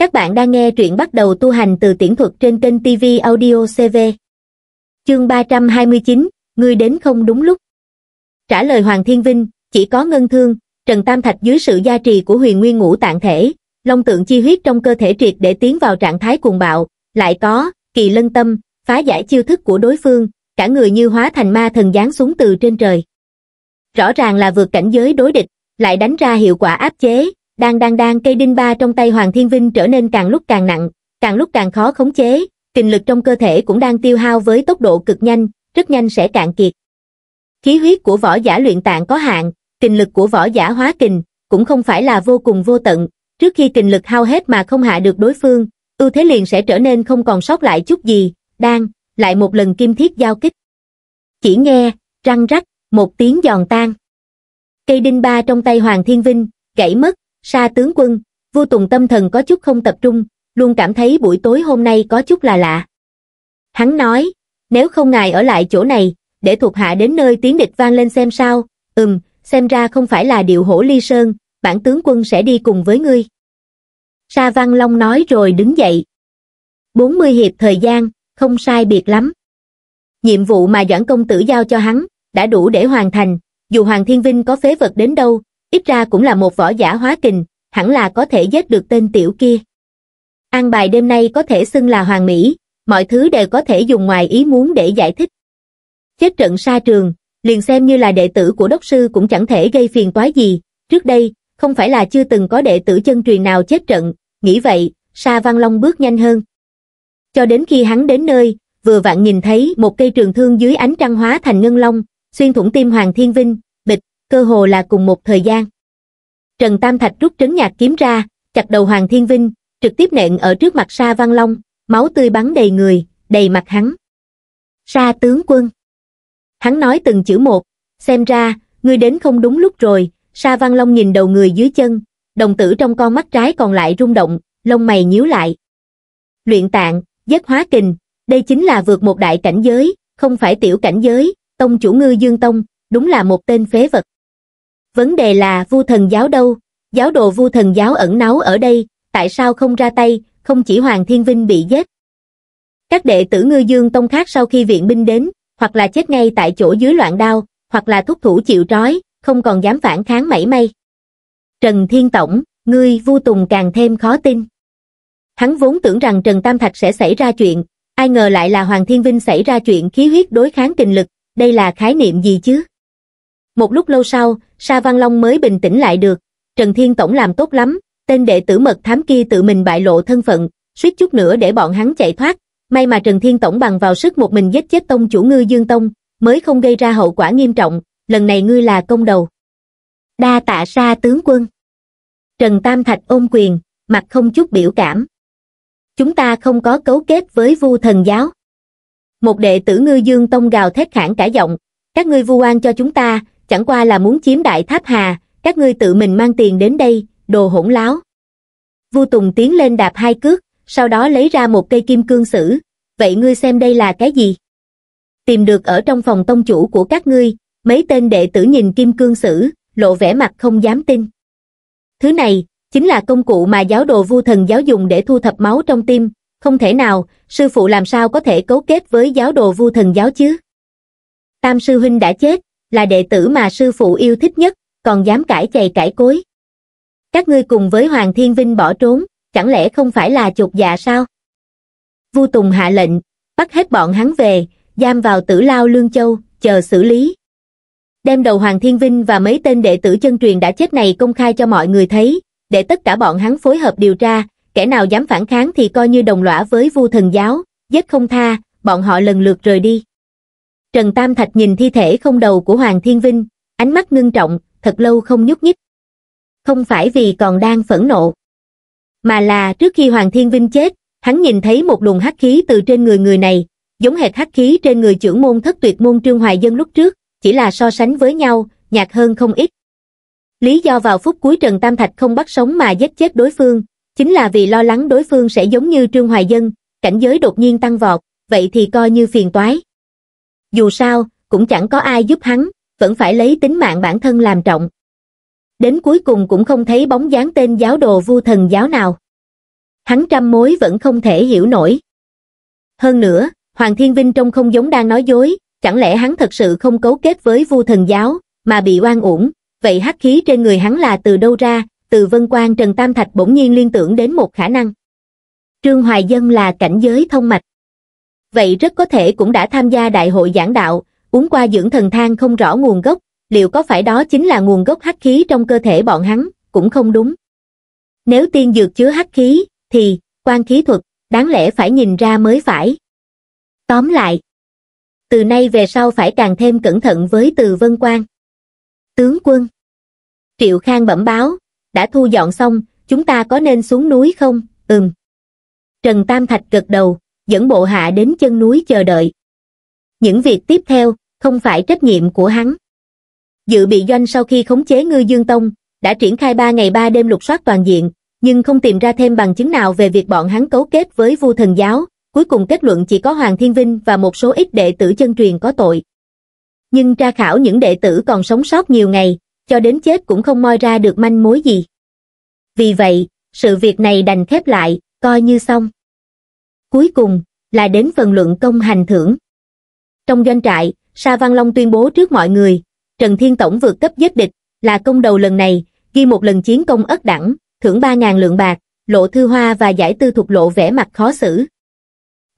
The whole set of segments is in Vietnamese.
Các bạn đang nghe truyện bắt đầu tu hành từ tiễn thuật trên kênh TV Audio CV. Chương 329, Ngươi đến không đúng lúc. Trả lời Hoàng Thiên Vinh, chỉ có ngân thương, Trần Tam Thạch dưới sự gia trì của huyền nguyên ngũ tạng thể, long tượng chi huyết trong cơ thể triệt để tiến vào trạng thái cuồng bạo, lại có, kỳ lân tâm, phá giải chiêu thức của đối phương, cả người như hóa thành ma thần giáng xuống từ trên trời. Rõ ràng là vượt cảnh giới đối địch, lại đánh ra hiệu quả áp chế, đang đang đang cây đinh ba trong tay Hoàng Thiên Vinh trở nên càng lúc càng nặng, càng lúc càng khó khống chế, kinh lực trong cơ thể cũng đang tiêu hao với tốc độ cực nhanh, rất nhanh sẽ cạn kiệt. Khí huyết của võ giả luyện tạng có hạn, kinh lực của võ giả hóa kình cũng không phải là vô cùng vô tận, trước khi kinh lực hao hết mà không hạ được đối phương, ưu thế liền sẽ trở nên không còn sót lại chút gì, đang, lại một lần kim thiết giao kích. Chỉ nghe, răng rắc, một tiếng giòn tan. Cây đinh ba trong tay Hoàng Thiên Vinh, gãy mất, Sa tướng quân, vua Tùng tâm thần có chút không tập trung, luôn cảm thấy buổi tối hôm nay có chút là lạ. Hắn nói, nếu không ngài ở lại chỗ này, để thuộc hạ đến nơi tiếng địch vang lên xem sao, ừm, xem ra không phải là điệu hổ ly sơn, bản tướng quân sẽ đi cùng với ngươi. Sa Văn Long nói rồi đứng dậy. 40 hiệp thời gian, không sai biệt lắm. Nhiệm vụ mà Doãn Công Tử giao cho hắn, đã đủ để hoàn thành, dù Hoàng Thiên Vinh có phế vật đến đâu, ít ra cũng là một võ giả hóa kình, hẳn là có thể giết được tên tiểu kia. An bài đêm nay có thể xưng là hoàng mỹ, mọi thứ đều có thể dùng ngoài ý muốn để giải thích. Chết trận xa trường, liền xem như là đệ tử của đốc sư cũng chẳng thể gây phiền toái gì, trước đây, không phải là chưa từng có đệ tử chân truyền nào chết trận, nghĩ vậy, Sa Văn Long bước nhanh hơn. Cho đến khi hắn đến nơi, vừa vặn nhìn thấy một cây trường thương dưới ánh trăng hóa thành ngân long, xuyên thủng tim Hoàng Thiên Vinh, cơ hồ là cùng một thời gian. Trần Tam Thạch rút trấn nhạc kiếm ra, chặt đầu Hoàng Thiên Vinh, trực tiếp nện ở trước mặt Sa Văn Long, máu tươi bắn đầy người, đầy mặt hắn. Sa tướng quân. Hắn nói từng chữ một, xem ra, ngươi đến không đúng lúc rồi, Sa Văn Long nhìn đầu người dưới chân, đồng tử trong con mắt trái còn lại rung động, lông mày nhíu lại. Luyện tạng, giác hóa kình, đây chính là vượt một đại cảnh giới, không phải tiểu cảnh giới, tông chủ ngư dương tông, đúng là một tên phế vật vấn đề là vu thần giáo đâu, giáo đồ vu thần giáo ẩn náu ở đây, tại sao không ra tay, không chỉ Hoàng Thiên Vinh bị giết. Các đệ tử ngư dương tông khác sau khi viện binh đến, hoặc là chết ngay tại chỗ dưới loạn đao, hoặc là thúc thủ chịu trói, không còn dám phản kháng mảy may. Trần Thiên Tổng, ngươi vu tùng càng thêm khó tin. Hắn vốn tưởng rằng Trần Tam Thạch sẽ xảy ra chuyện, ai ngờ lại là Hoàng Thiên Vinh xảy ra chuyện khí huyết đối kháng kinh lực, đây là khái niệm gì chứ? Một lúc lâu sau, sa văn long mới bình tĩnh lại được trần thiên tổng làm tốt lắm tên đệ tử mật thám kia tự mình bại lộ thân phận suýt chút nữa để bọn hắn chạy thoát may mà trần thiên tổng bằng vào sức một mình giết chết tông chủ ngư dương tông mới không gây ra hậu quả nghiêm trọng lần này ngươi là công đầu đa tạ sa tướng quân trần tam thạch ôm quyền mặt không chút biểu cảm chúng ta không có cấu kết với vu thần giáo một đệ tử ngư dương tông gào thét khản cả giọng các ngươi vu oan cho chúng ta chẳng qua là muốn chiếm đại tháp hà các ngươi tự mình mang tiền đến đây đồ hỗn láo vu tùng tiến lên đạp hai cước sau đó lấy ra một cây kim cương sử vậy ngươi xem đây là cái gì tìm được ở trong phòng tông chủ của các ngươi mấy tên đệ tử nhìn kim cương sử lộ vẻ mặt không dám tin thứ này chính là công cụ mà giáo đồ vu thần giáo dùng để thu thập máu trong tim không thể nào sư phụ làm sao có thể cấu kết với giáo đồ vu thần giáo chứ tam sư huynh đã chết là đệ tử mà sư phụ yêu thích nhất, còn dám cãi chày cãi cối. Các ngươi cùng với Hoàng Thiên Vinh bỏ trốn, chẳng lẽ không phải là chột dạ sao? Vu Tùng hạ lệnh, bắt hết bọn hắn về, giam vào tử lao Lương Châu, chờ xử lý. Đem đầu Hoàng Thiên Vinh và mấy tên đệ tử chân truyền đã chết này công khai cho mọi người thấy, để tất cả bọn hắn phối hợp điều tra, kẻ nào dám phản kháng thì coi như đồng lõa với Vu Thần Giáo, giết không tha, bọn họ lần lượt rời đi. Trần Tam Thạch nhìn thi thể không đầu của Hoàng Thiên Vinh, ánh mắt ngưng trọng, thật lâu không nhúc nhích. Không phải vì còn đang phẫn nộ, mà là trước khi Hoàng Thiên Vinh chết, hắn nhìn thấy một luồng hắc khí từ trên người người này, giống hệt hắc khí trên người trưởng môn thất tuyệt môn Trương Hoài Dân lúc trước, chỉ là so sánh với nhau, nhạt hơn không ít. Lý do vào phút cuối Trần Tam Thạch không bắt sống mà giết chết đối phương, chính là vì lo lắng đối phương sẽ giống như Trương Hoài Dân, cảnh giới đột nhiên tăng vọt, vậy thì coi như phiền toái dù sao, cũng chẳng có ai giúp hắn, vẫn phải lấy tính mạng bản thân làm trọng. Đến cuối cùng cũng không thấy bóng dáng tên giáo đồ vu thần giáo nào. Hắn trăm mối vẫn không thể hiểu nổi. Hơn nữa, Hoàng Thiên Vinh trông không giống đang nói dối, chẳng lẽ hắn thật sự không cấu kết với vu thần giáo, mà bị oan uổng, vậy hắc khí trên người hắn là từ đâu ra, từ Vân Quang Trần Tam Thạch bỗng nhiên liên tưởng đến một khả năng. Trương Hoài Dân là cảnh giới thông mạch vậy rất có thể cũng đã tham gia đại hội giảng đạo, uống qua dưỡng thần thang không rõ nguồn gốc, liệu có phải đó chính là nguồn gốc hắc khí trong cơ thể bọn hắn, cũng không đúng. Nếu tiên dược chứa hắc khí, thì, quan khí thuật, đáng lẽ phải nhìn ra mới phải. Tóm lại, từ nay về sau phải càng thêm cẩn thận với từ vân quan. Tướng quân Triệu Khang bẩm báo, đã thu dọn xong, chúng ta có nên xuống núi không? Ừm. Trần Tam Thạch gật đầu, dẫn bộ hạ đến chân núi chờ đợi. Những việc tiếp theo không phải trách nhiệm của hắn. Dự bị doanh sau khi khống chế ngư dương tông, đã triển khai 3 ngày 3 đêm lục soát toàn diện, nhưng không tìm ra thêm bằng chứng nào về việc bọn hắn cấu kết với vu thần giáo, cuối cùng kết luận chỉ có Hoàng Thiên Vinh và một số ít đệ tử chân truyền có tội. Nhưng tra khảo những đệ tử còn sống sót nhiều ngày, cho đến chết cũng không moi ra được manh mối gì. Vì vậy, sự việc này đành khép lại, coi như xong. Cuối cùng, là đến phần luận công hành thưởng. Trong doanh trại, Sa Văn Long tuyên bố trước mọi người, Trần Thiên Tổng vượt cấp giết địch, là công đầu lần này, ghi một lần chiến công ất đẳng, thưởng 3.000 lượng bạc, lộ thư hoa và giải tư thuộc lộ vẻ mặt khó xử.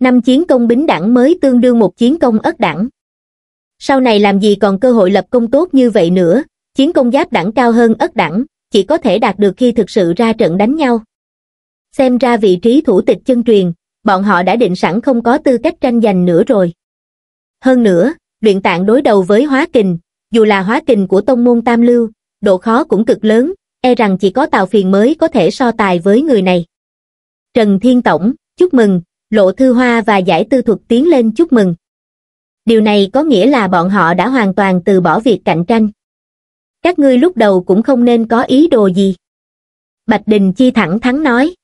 Năm chiến công bính đẳng mới tương đương một chiến công ất đẳng. Sau này làm gì còn cơ hội lập công tốt như vậy nữa, chiến công giáp đẳng cao hơn ất đẳng, chỉ có thể đạt được khi thực sự ra trận đánh nhau. Xem ra vị trí thủ tịch chân truyền, bọn họ đã định sẵn không có tư cách tranh giành nữa rồi. Hơn nữa, luyện tạng đối đầu với hóa kình, dù là hóa kình của tông môn tam lưu, độ khó cũng cực lớn, e rằng chỉ có tàu Phiền mới có thể so tài với người này. Trần Thiên Tổng, chúc mừng, Lộ Thư Hoa và Giải Tư Thuật tiến lên chúc mừng. Điều này có nghĩa là bọn họ đã hoàn toàn từ bỏ việc cạnh tranh. Các ngươi lúc đầu cũng không nên có ý đồ gì. Bạch Đình Chi thẳng thắn nói.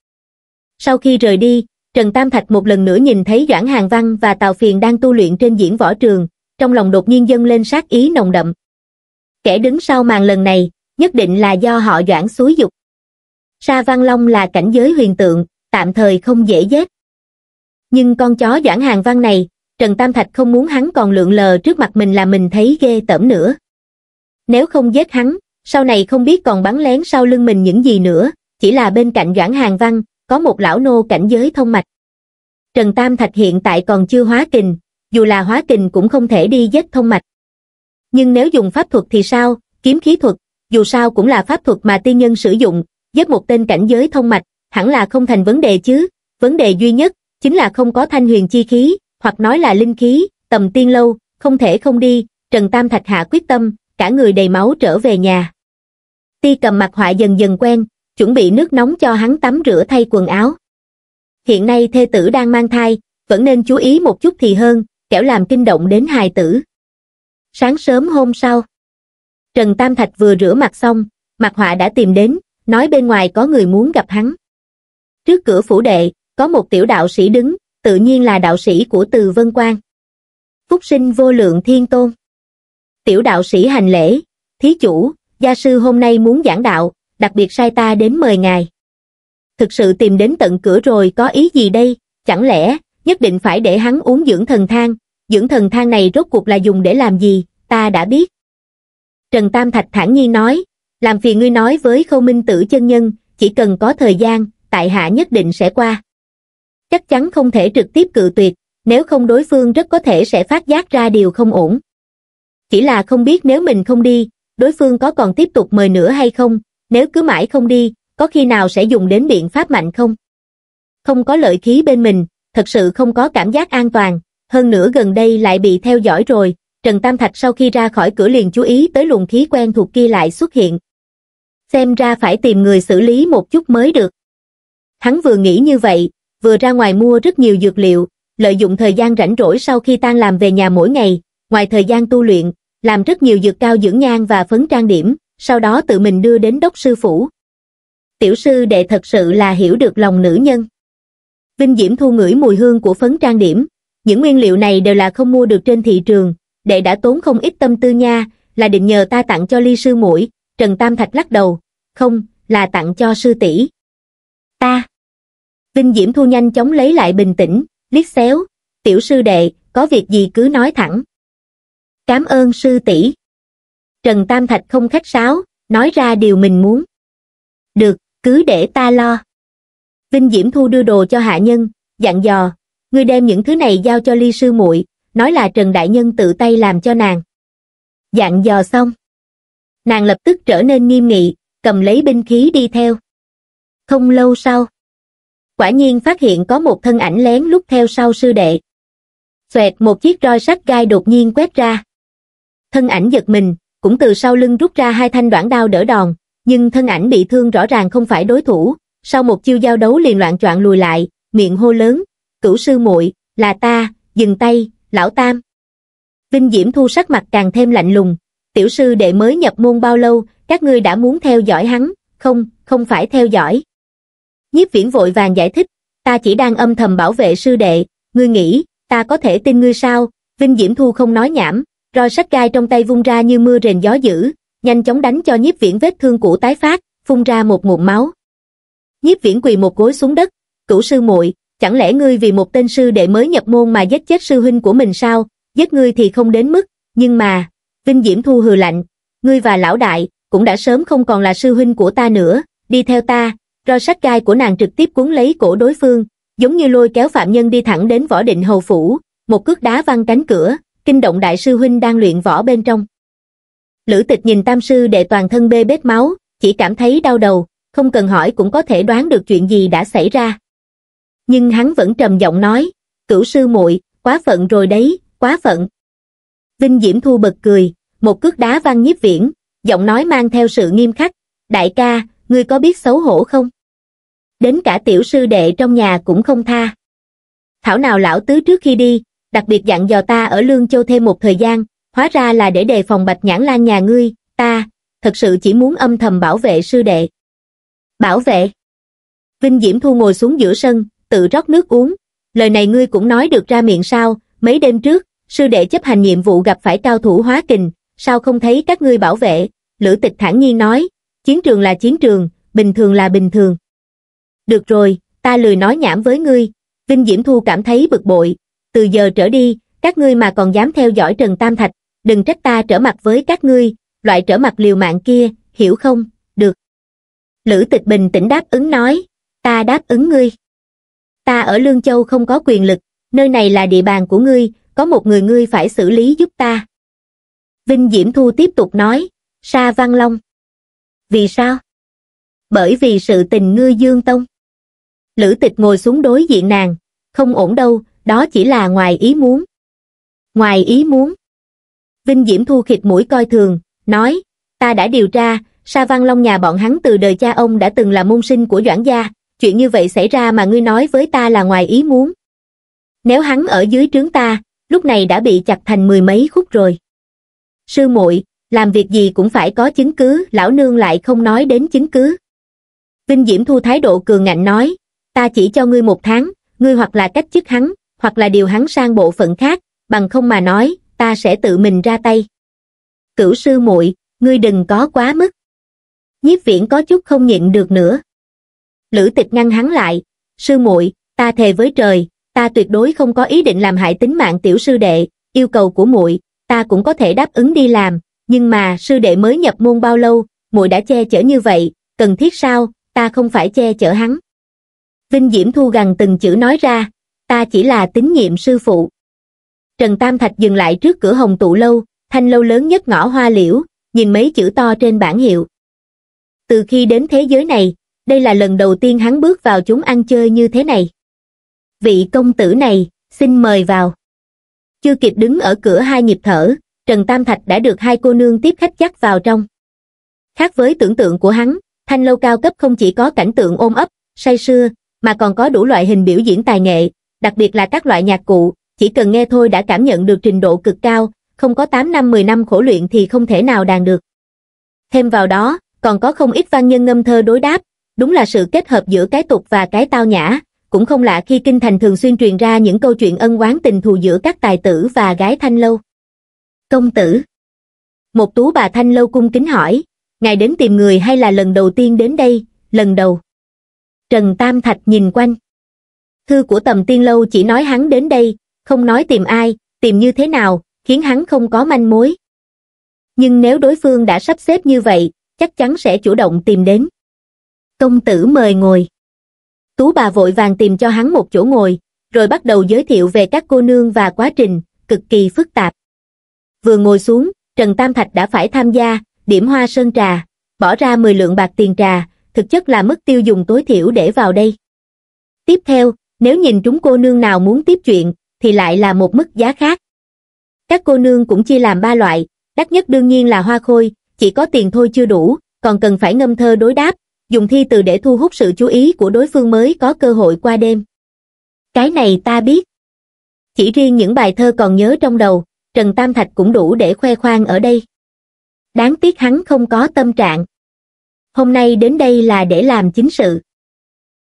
Sau khi rời đi, Trần Tam Thạch một lần nữa nhìn thấy Doãn Hàng Văn và Tào Phiền đang tu luyện trên diễn võ trường, trong lòng đột nhiên dâng lên sát ý nồng đậm. Kẻ đứng sau màn lần này, nhất định là do họ Doãn xúi dục. Sa Văn Long là cảnh giới huyền tượng, tạm thời không dễ giết. Nhưng con chó Doãn Hàng Văn này, Trần Tam Thạch không muốn hắn còn lượn lờ trước mặt mình là mình thấy ghê tởm nữa. Nếu không giết hắn, sau này không biết còn bắn lén sau lưng mình những gì nữa, chỉ là bên cạnh Doãn Hàng Văn, có một lão nô cảnh giới thông mạch. Trần Tam Thạch hiện tại còn chưa hóa kình, dù là hóa kình cũng không thể đi giết thông mạch. Nhưng nếu dùng pháp thuật thì sao, kiếm khí thuật, dù sao cũng là pháp thuật mà tiên nhân sử dụng, giết một tên cảnh giới thông mạch, hẳn là không thành vấn đề chứ. Vấn đề duy nhất, chính là không có thanh huyền chi khí, hoặc nói là linh khí, tầm tiên lâu, không thể không đi, Trần Tam Thạch hạ quyết tâm, cả người đầy máu trở về nhà. Ti cầm mặt họa dần dần quen, chuẩn bị nước nóng cho hắn tắm rửa thay quần áo. Hiện nay thê tử đang mang thai, vẫn nên chú ý một chút thì hơn, kẻo làm kinh động đến hài tử. Sáng sớm hôm sau, Trần Tam Thạch vừa rửa mặt xong, mặt Họa đã tìm đến, nói bên ngoài có người muốn gặp hắn. Trước cửa phủ đệ, có một tiểu đạo sĩ đứng, tự nhiên là đạo sĩ của Từ Vân Quang. Phúc sinh vô lượng thiên tôn. Tiểu đạo sĩ hành lễ, thí chủ, gia sư hôm nay muốn giảng đạo, đặc biệt sai ta đến mời ngài. Thực sự tìm đến tận cửa rồi có ý gì đây, chẳng lẽ nhất định phải để hắn uống dưỡng thần thang, dưỡng thần thang này rốt cuộc là dùng để làm gì, ta đã biết. Trần Tam Thạch thản nhiên nói, làm phiền ngươi nói với khâu minh tử chân nhân, chỉ cần có thời gian, tại hạ nhất định sẽ qua. Chắc chắn không thể trực tiếp cự tuyệt, nếu không đối phương rất có thể sẽ phát giác ra điều không ổn. Chỉ là không biết nếu mình không đi, đối phương có còn tiếp tục mời nữa hay không, nếu cứ mãi không đi, có khi nào sẽ dùng đến biện pháp mạnh không? Không có lợi khí bên mình, thật sự không có cảm giác an toàn, hơn nữa gần đây lại bị theo dõi rồi, Trần Tam Thạch sau khi ra khỏi cửa liền chú ý tới luồng khí quen thuộc kia lại xuất hiện. Xem ra phải tìm người xử lý một chút mới được. Hắn vừa nghĩ như vậy, vừa ra ngoài mua rất nhiều dược liệu, lợi dụng thời gian rảnh rỗi sau khi tan làm về nhà mỗi ngày, ngoài thời gian tu luyện, làm rất nhiều dược cao dưỡng nhan và phấn trang điểm, sau đó tự mình đưa đến đốc sư phủ. Tiểu sư đệ thật sự là hiểu được lòng nữ nhân. Vinh Diễm thu ngửi mùi hương của phấn trang điểm, những nguyên liệu này đều là không mua được trên thị trường, đệ đã tốn không ít tâm tư nha, là định nhờ ta tặng cho ly sư mũi Trần Tam Thạch lắc đầu, không, là tặng cho sư tỷ Ta. Vinh Diễm Thu nhanh chóng lấy lại bình tĩnh, liếc xéo, tiểu sư đệ, có việc gì cứ nói thẳng. Cảm ơn sư tỷ Trần Tam Thạch không khách sáo, nói ra điều mình muốn. Được, cứ để ta lo. Vinh Diễm Thu đưa đồ cho hạ nhân, dặn dò, ngươi đem những thứ này giao cho ly sư muội, nói là Trần Đại Nhân tự tay làm cho nàng. Dặn dò xong. Nàng lập tức trở nên nghiêm nghị, cầm lấy binh khí đi theo. Không lâu sau, quả nhiên phát hiện có một thân ảnh lén lút theo sau sư đệ. Xoẹt một chiếc roi sắt gai đột nhiên quét ra. Thân ảnh giật mình, cũng từ sau lưng rút ra hai thanh đoạn đao đỡ đòn, nhưng thân ảnh bị thương rõ ràng không phải đối thủ, sau một chiêu giao đấu liền loạn choạng lùi lại, miệng hô lớn, cửu sư muội là ta, dừng tay, lão tam. Vinh Diễm Thu sắc mặt càng thêm lạnh lùng, tiểu sư đệ mới nhập môn bao lâu, các ngươi đã muốn theo dõi hắn, không, không phải theo dõi. Nhiếp viễn vội vàng giải thích, ta chỉ đang âm thầm bảo vệ sư đệ, ngươi nghĩ, ta có thể tin ngươi sao, Vinh Diễm Thu không nói nhảm, roi sắt gai trong tay vung ra như mưa rền gió dữ nhanh chóng đánh cho nhiếp viễn vết thương cũ tái phát phun ra một ngụm máu nhiếp viễn quỳ một gối xuống đất cửu sư muội chẳng lẽ ngươi vì một tên sư đệ mới nhập môn mà giết chết sư huynh của mình sao giết ngươi thì không đến mức nhưng mà vinh diễm thu hừ lạnh ngươi và lão đại cũng đã sớm không còn là sư huynh của ta nữa đi theo ta roi sắt gai của nàng trực tiếp cuốn lấy cổ đối phương giống như lôi kéo phạm nhân đi thẳng đến võ định hầu phủ một cước đá văng cánh cửa kinh động đại sư huynh đang luyện võ bên trong. Lữ tịch nhìn tam sư đệ toàn thân bê bết máu, chỉ cảm thấy đau đầu, không cần hỏi cũng có thể đoán được chuyện gì đã xảy ra. Nhưng hắn vẫn trầm giọng nói, cửu sư muội quá phận rồi đấy, quá phận. Vinh Diễm Thu bật cười, một cước đá văng nhiếp viễn, giọng nói mang theo sự nghiêm khắc, đại ca, ngươi có biết xấu hổ không? Đến cả tiểu sư đệ trong nhà cũng không tha. Thảo nào lão tứ trước khi đi, đặc biệt dặn dò ta ở Lương Châu thêm một thời gian, hóa ra là để đề phòng bạch nhãn lan nhà ngươi, ta, thật sự chỉ muốn âm thầm bảo vệ sư đệ. Bảo vệ. Vinh Diễm Thu ngồi xuống giữa sân, tự rót nước uống, lời này ngươi cũng nói được ra miệng sao, mấy đêm trước, sư đệ chấp hành nhiệm vụ gặp phải cao thủ hóa kình, sao không thấy các ngươi bảo vệ, Lữ Tịch thản nhiên nói, chiến trường là chiến trường, bình thường là bình thường. Được rồi, ta lười nói nhảm với ngươi, Vinh Diễm Thu cảm thấy bực bội, từ giờ trở đi các ngươi mà còn dám theo dõi trần tam thạch đừng trách ta trở mặt với các ngươi loại trở mặt liều mạng kia hiểu không được lữ tịch bình tĩnh đáp ứng nói ta đáp ứng ngươi ta ở lương châu không có quyền lực nơi này là địa bàn của ngươi có một người ngươi phải xử lý giúp ta vinh diễm thu tiếp tục nói sa văn long vì sao bởi vì sự tình ngươi dương tông lữ tịch ngồi xuống đối diện nàng không ổn đâu đó chỉ là ngoài ý muốn. Ngoài ý muốn. Vinh Diễm Thu khịt mũi coi thường, nói, ta đã điều tra, Sa Văn Long nhà bọn hắn từ đời cha ông đã từng là môn sinh của Doãn Gia, chuyện như vậy xảy ra mà ngươi nói với ta là ngoài ý muốn. Nếu hắn ở dưới trướng ta, lúc này đã bị chặt thành mười mấy khúc rồi. Sư muội làm việc gì cũng phải có chứng cứ, lão nương lại không nói đến chứng cứ. Vinh Diễm Thu thái độ cường ngạnh nói, ta chỉ cho ngươi một tháng, ngươi hoặc là cách chức hắn, hoặc là điều hắn sang bộ phận khác, bằng không mà nói, ta sẽ tự mình ra tay. Cửu sư muội, ngươi đừng có quá mức. Nhiếp viễn có chút không nhịn được nữa. Lữ tịch ngăn hắn lại, sư muội, ta thề với trời, ta tuyệt đối không có ý định làm hại tính mạng tiểu sư đệ, yêu cầu của muội, ta cũng có thể đáp ứng đi làm, nhưng mà sư đệ mới nhập môn bao lâu, muội đã che chở như vậy, cần thiết sao, ta không phải che chở hắn. Vinh Diễm Thu gần từng chữ nói ra, ta chỉ là tín nhiệm sư phụ. Trần Tam Thạch dừng lại trước cửa hồng tụ lâu, thanh lâu lớn nhất ngõ hoa liễu, nhìn mấy chữ to trên bảng hiệu. Từ khi đến thế giới này, đây là lần đầu tiên hắn bước vào chúng ăn chơi như thế này. Vị công tử này, xin mời vào. Chưa kịp đứng ở cửa hai nhịp thở, Trần Tam Thạch đã được hai cô nương tiếp khách dắt vào trong. Khác với tưởng tượng của hắn, thanh lâu cao cấp không chỉ có cảnh tượng ôm ấp, say sưa, mà còn có đủ loại hình biểu diễn tài nghệ, đặc biệt là các loại nhạc cụ, chỉ cần nghe thôi đã cảm nhận được trình độ cực cao, không có 8 năm 10 năm khổ luyện thì không thể nào đàn được. Thêm vào đó, còn có không ít văn nhân ngâm thơ đối đáp, đúng là sự kết hợp giữa cái tục và cái tao nhã, cũng không lạ khi kinh thành thường xuyên truyền ra những câu chuyện ân oán tình thù giữa các tài tử và gái thanh lâu. Công tử Một tú bà thanh lâu cung kính hỏi, ngài đến tìm người hay là lần đầu tiên đến đây, lần đầu. Trần Tam Thạch nhìn quanh thư của tầm tiên lâu chỉ nói hắn đến đây không nói tìm ai tìm như thế nào khiến hắn không có manh mối nhưng nếu đối phương đã sắp xếp như vậy chắc chắn sẽ chủ động tìm đến công tử mời ngồi tú bà vội vàng tìm cho hắn một chỗ ngồi rồi bắt đầu giới thiệu về các cô nương và quá trình cực kỳ phức tạp vừa ngồi xuống trần tam thạch đã phải tham gia điểm hoa sơn trà bỏ ra 10 lượng bạc tiền trà thực chất là mức tiêu dùng tối thiểu để vào đây tiếp theo nếu nhìn chúng cô nương nào muốn tiếp chuyện, thì lại là một mức giá khác. Các cô nương cũng chia làm ba loại, đắt nhất đương nhiên là hoa khôi, chỉ có tiền thôi chưa đủ, còn cần phải ngâm thơ đối đáp, dùng thi từ để thu hút sự chú ý của đối phương mới có cơ hội qua đêm. Cái này ta biết. Chỉ riêng những bài thơ còn nhớ trong đầu, Trần Tam Thạch cũng đủ để khoe khoang ở đây. Đáng tiếc hắn không có tâm trạng. Hôm nay đến đây là để làm chính sự.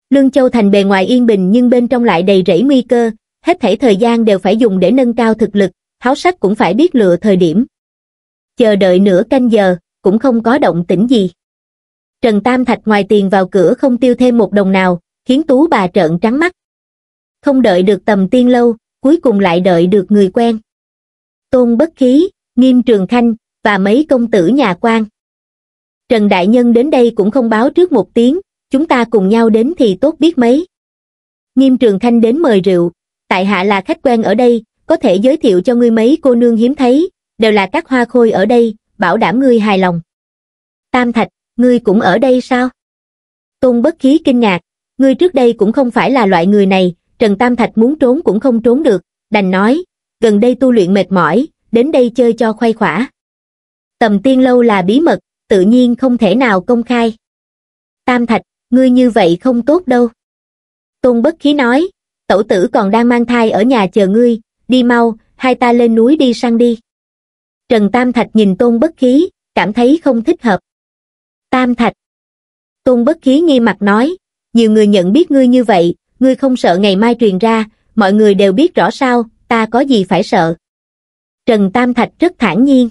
Lương Châu Thành bề ngoài yên bình nhưng bên trong lại đầy rẫy nguy cơ, hết thảy thời gian đều phải dùng để nâng cao thực lực, háo sắc cũng phải biết lựa thời điểm. Chờ đợi nửa canh giờ, cũng không có động tĩnh gì. Trần Tam Thạch ngoài tiền vào cửa không tiêu thêm một đồng nào, khiến tú bà trợn trắng mắt. Không đợi được tầm tiên lâu, cuối cùng lại đợi được người quen. Tôn Bất Khí, Nghiêm Trường Khanh và mấy công tử nhà quan. Trần Đại Nhân đến đây cũng không báo trước một tiếng, chúng ta cùng nhau đến thì tốt biết mấy. Nghiêm Trường thanh đến mời rượu, tại hạ là khách quen ở đây, có thể giới thiệu cho ngươi mấy cô nương hiếm thấy, đều là các hoa khôi ở đây, bảo đảm ngươi hài lòng. Tam Thạch, ngươi cũng ở đây sao? Tôn Bất Khí kinh ngạc, ngươi trước đây cũng không phải là loại người này, Trần Tam Thạch muốn trốn cũng không trốn được, đành nói, gần đây tu luyện mệt mỏi, đến đây chơi cho khoai khỏa. Tầm tiên lâu là bí mật, tự nhiên không thể nào công khai. Tam Thạch, ngươi như vậy không tốt đâu tôn bất khí nói tẩu tử còn đang mang thai ở nhà chờ ngươi đi mau hai ta lên núi đi săn đi trần tam thạch nhìn tôn bất khí cảm thấy không thích hợp tam thạch tôn bất khí nghi mặt nói nhiều người nhận biết ngươi như vậy ngươi không sợ ngày mai truyền ra mọi người đều biết rõ sao ta có gì phải sợ trần tam thạch rất thản nhiên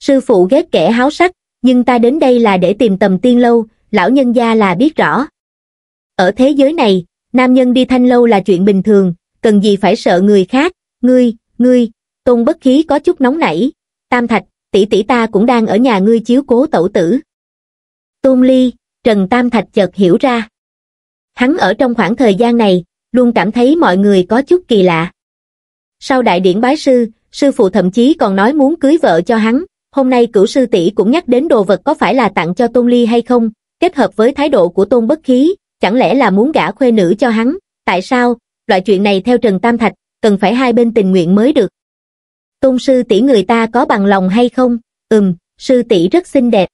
sư phụ ghét kẻ háo sắc nhưng ta đến đây là để tìm tầm tiên lâu lão nhân gia là biết rõ. Ở thế giới này, nam nhân đi thanh lâu là chuyện bình thường, cần gì phải sợ người khác, ngươi, ngươi, tôn bất khí có chút nóng nảy, tam thạch, tỷ tỷ ta cũng đang ở nhà ngươi chiếu cố tẩu tử. Tôn ly, Trần Tam Thạch chợt hiểu ra. Hắn ở trong khoảng thời gian này, luôn cảm thấy mọi người có chút kỳ lạ. Sau đại điển bái sư, sư phụ thậm chí còn nói muốn cưới vợ cho hắn, hôm nay cửu sư tỷ cũng nhắc đến đồ vật có phải là tặng cho Tôn Ly hay không, kết hợp với thái độ của tôn bất khí, chẳng lẽ là muốn gả khuê nữ cho hắn, tại sao, loại chuyện này theo Trần Tam Thạch, cần phải hai bên tình nguyện mới được. Tôn sư tỷ người ta có bằng lòng hay không? Ừm, sư tỷ rất xinh đẹp.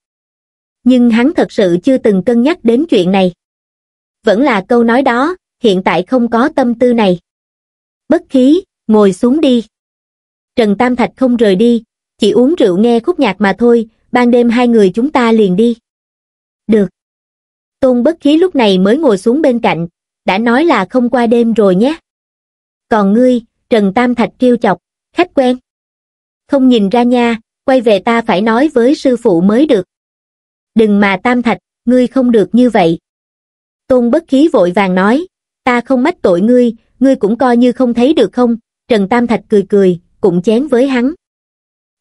Nhưng hắn thật sự chưa từng cân nhắc đến chuyện này. Vẫn là câu nói đó, hiện tại không có tâm tư này. Bất khí, ngồi xuống đi. Trần Tam Thạch không rời đi, chỉ uống rượu nghe khúc nhạc mà thôi, ban đêm hai người chúng ta liền đi. Được tôn bất khí lúc này mới ngồi xuống bên cạnh, đã nói là không qua đêm rồi nhé. Còn ngươi, Trần Tam Thạch kêu chọc, khách quen. Không nhìn ra nha, quay về ta phải nói với sư phụ mới được. Đừng mà Tam Thạch, ngươi không được như vậy. Tôn bất khí vội vàng nói, ta không mách tội ngươi, ngươi cũng coi như không thấy được không, Trần Tam Thạch cười cười, cũng chén với hắn.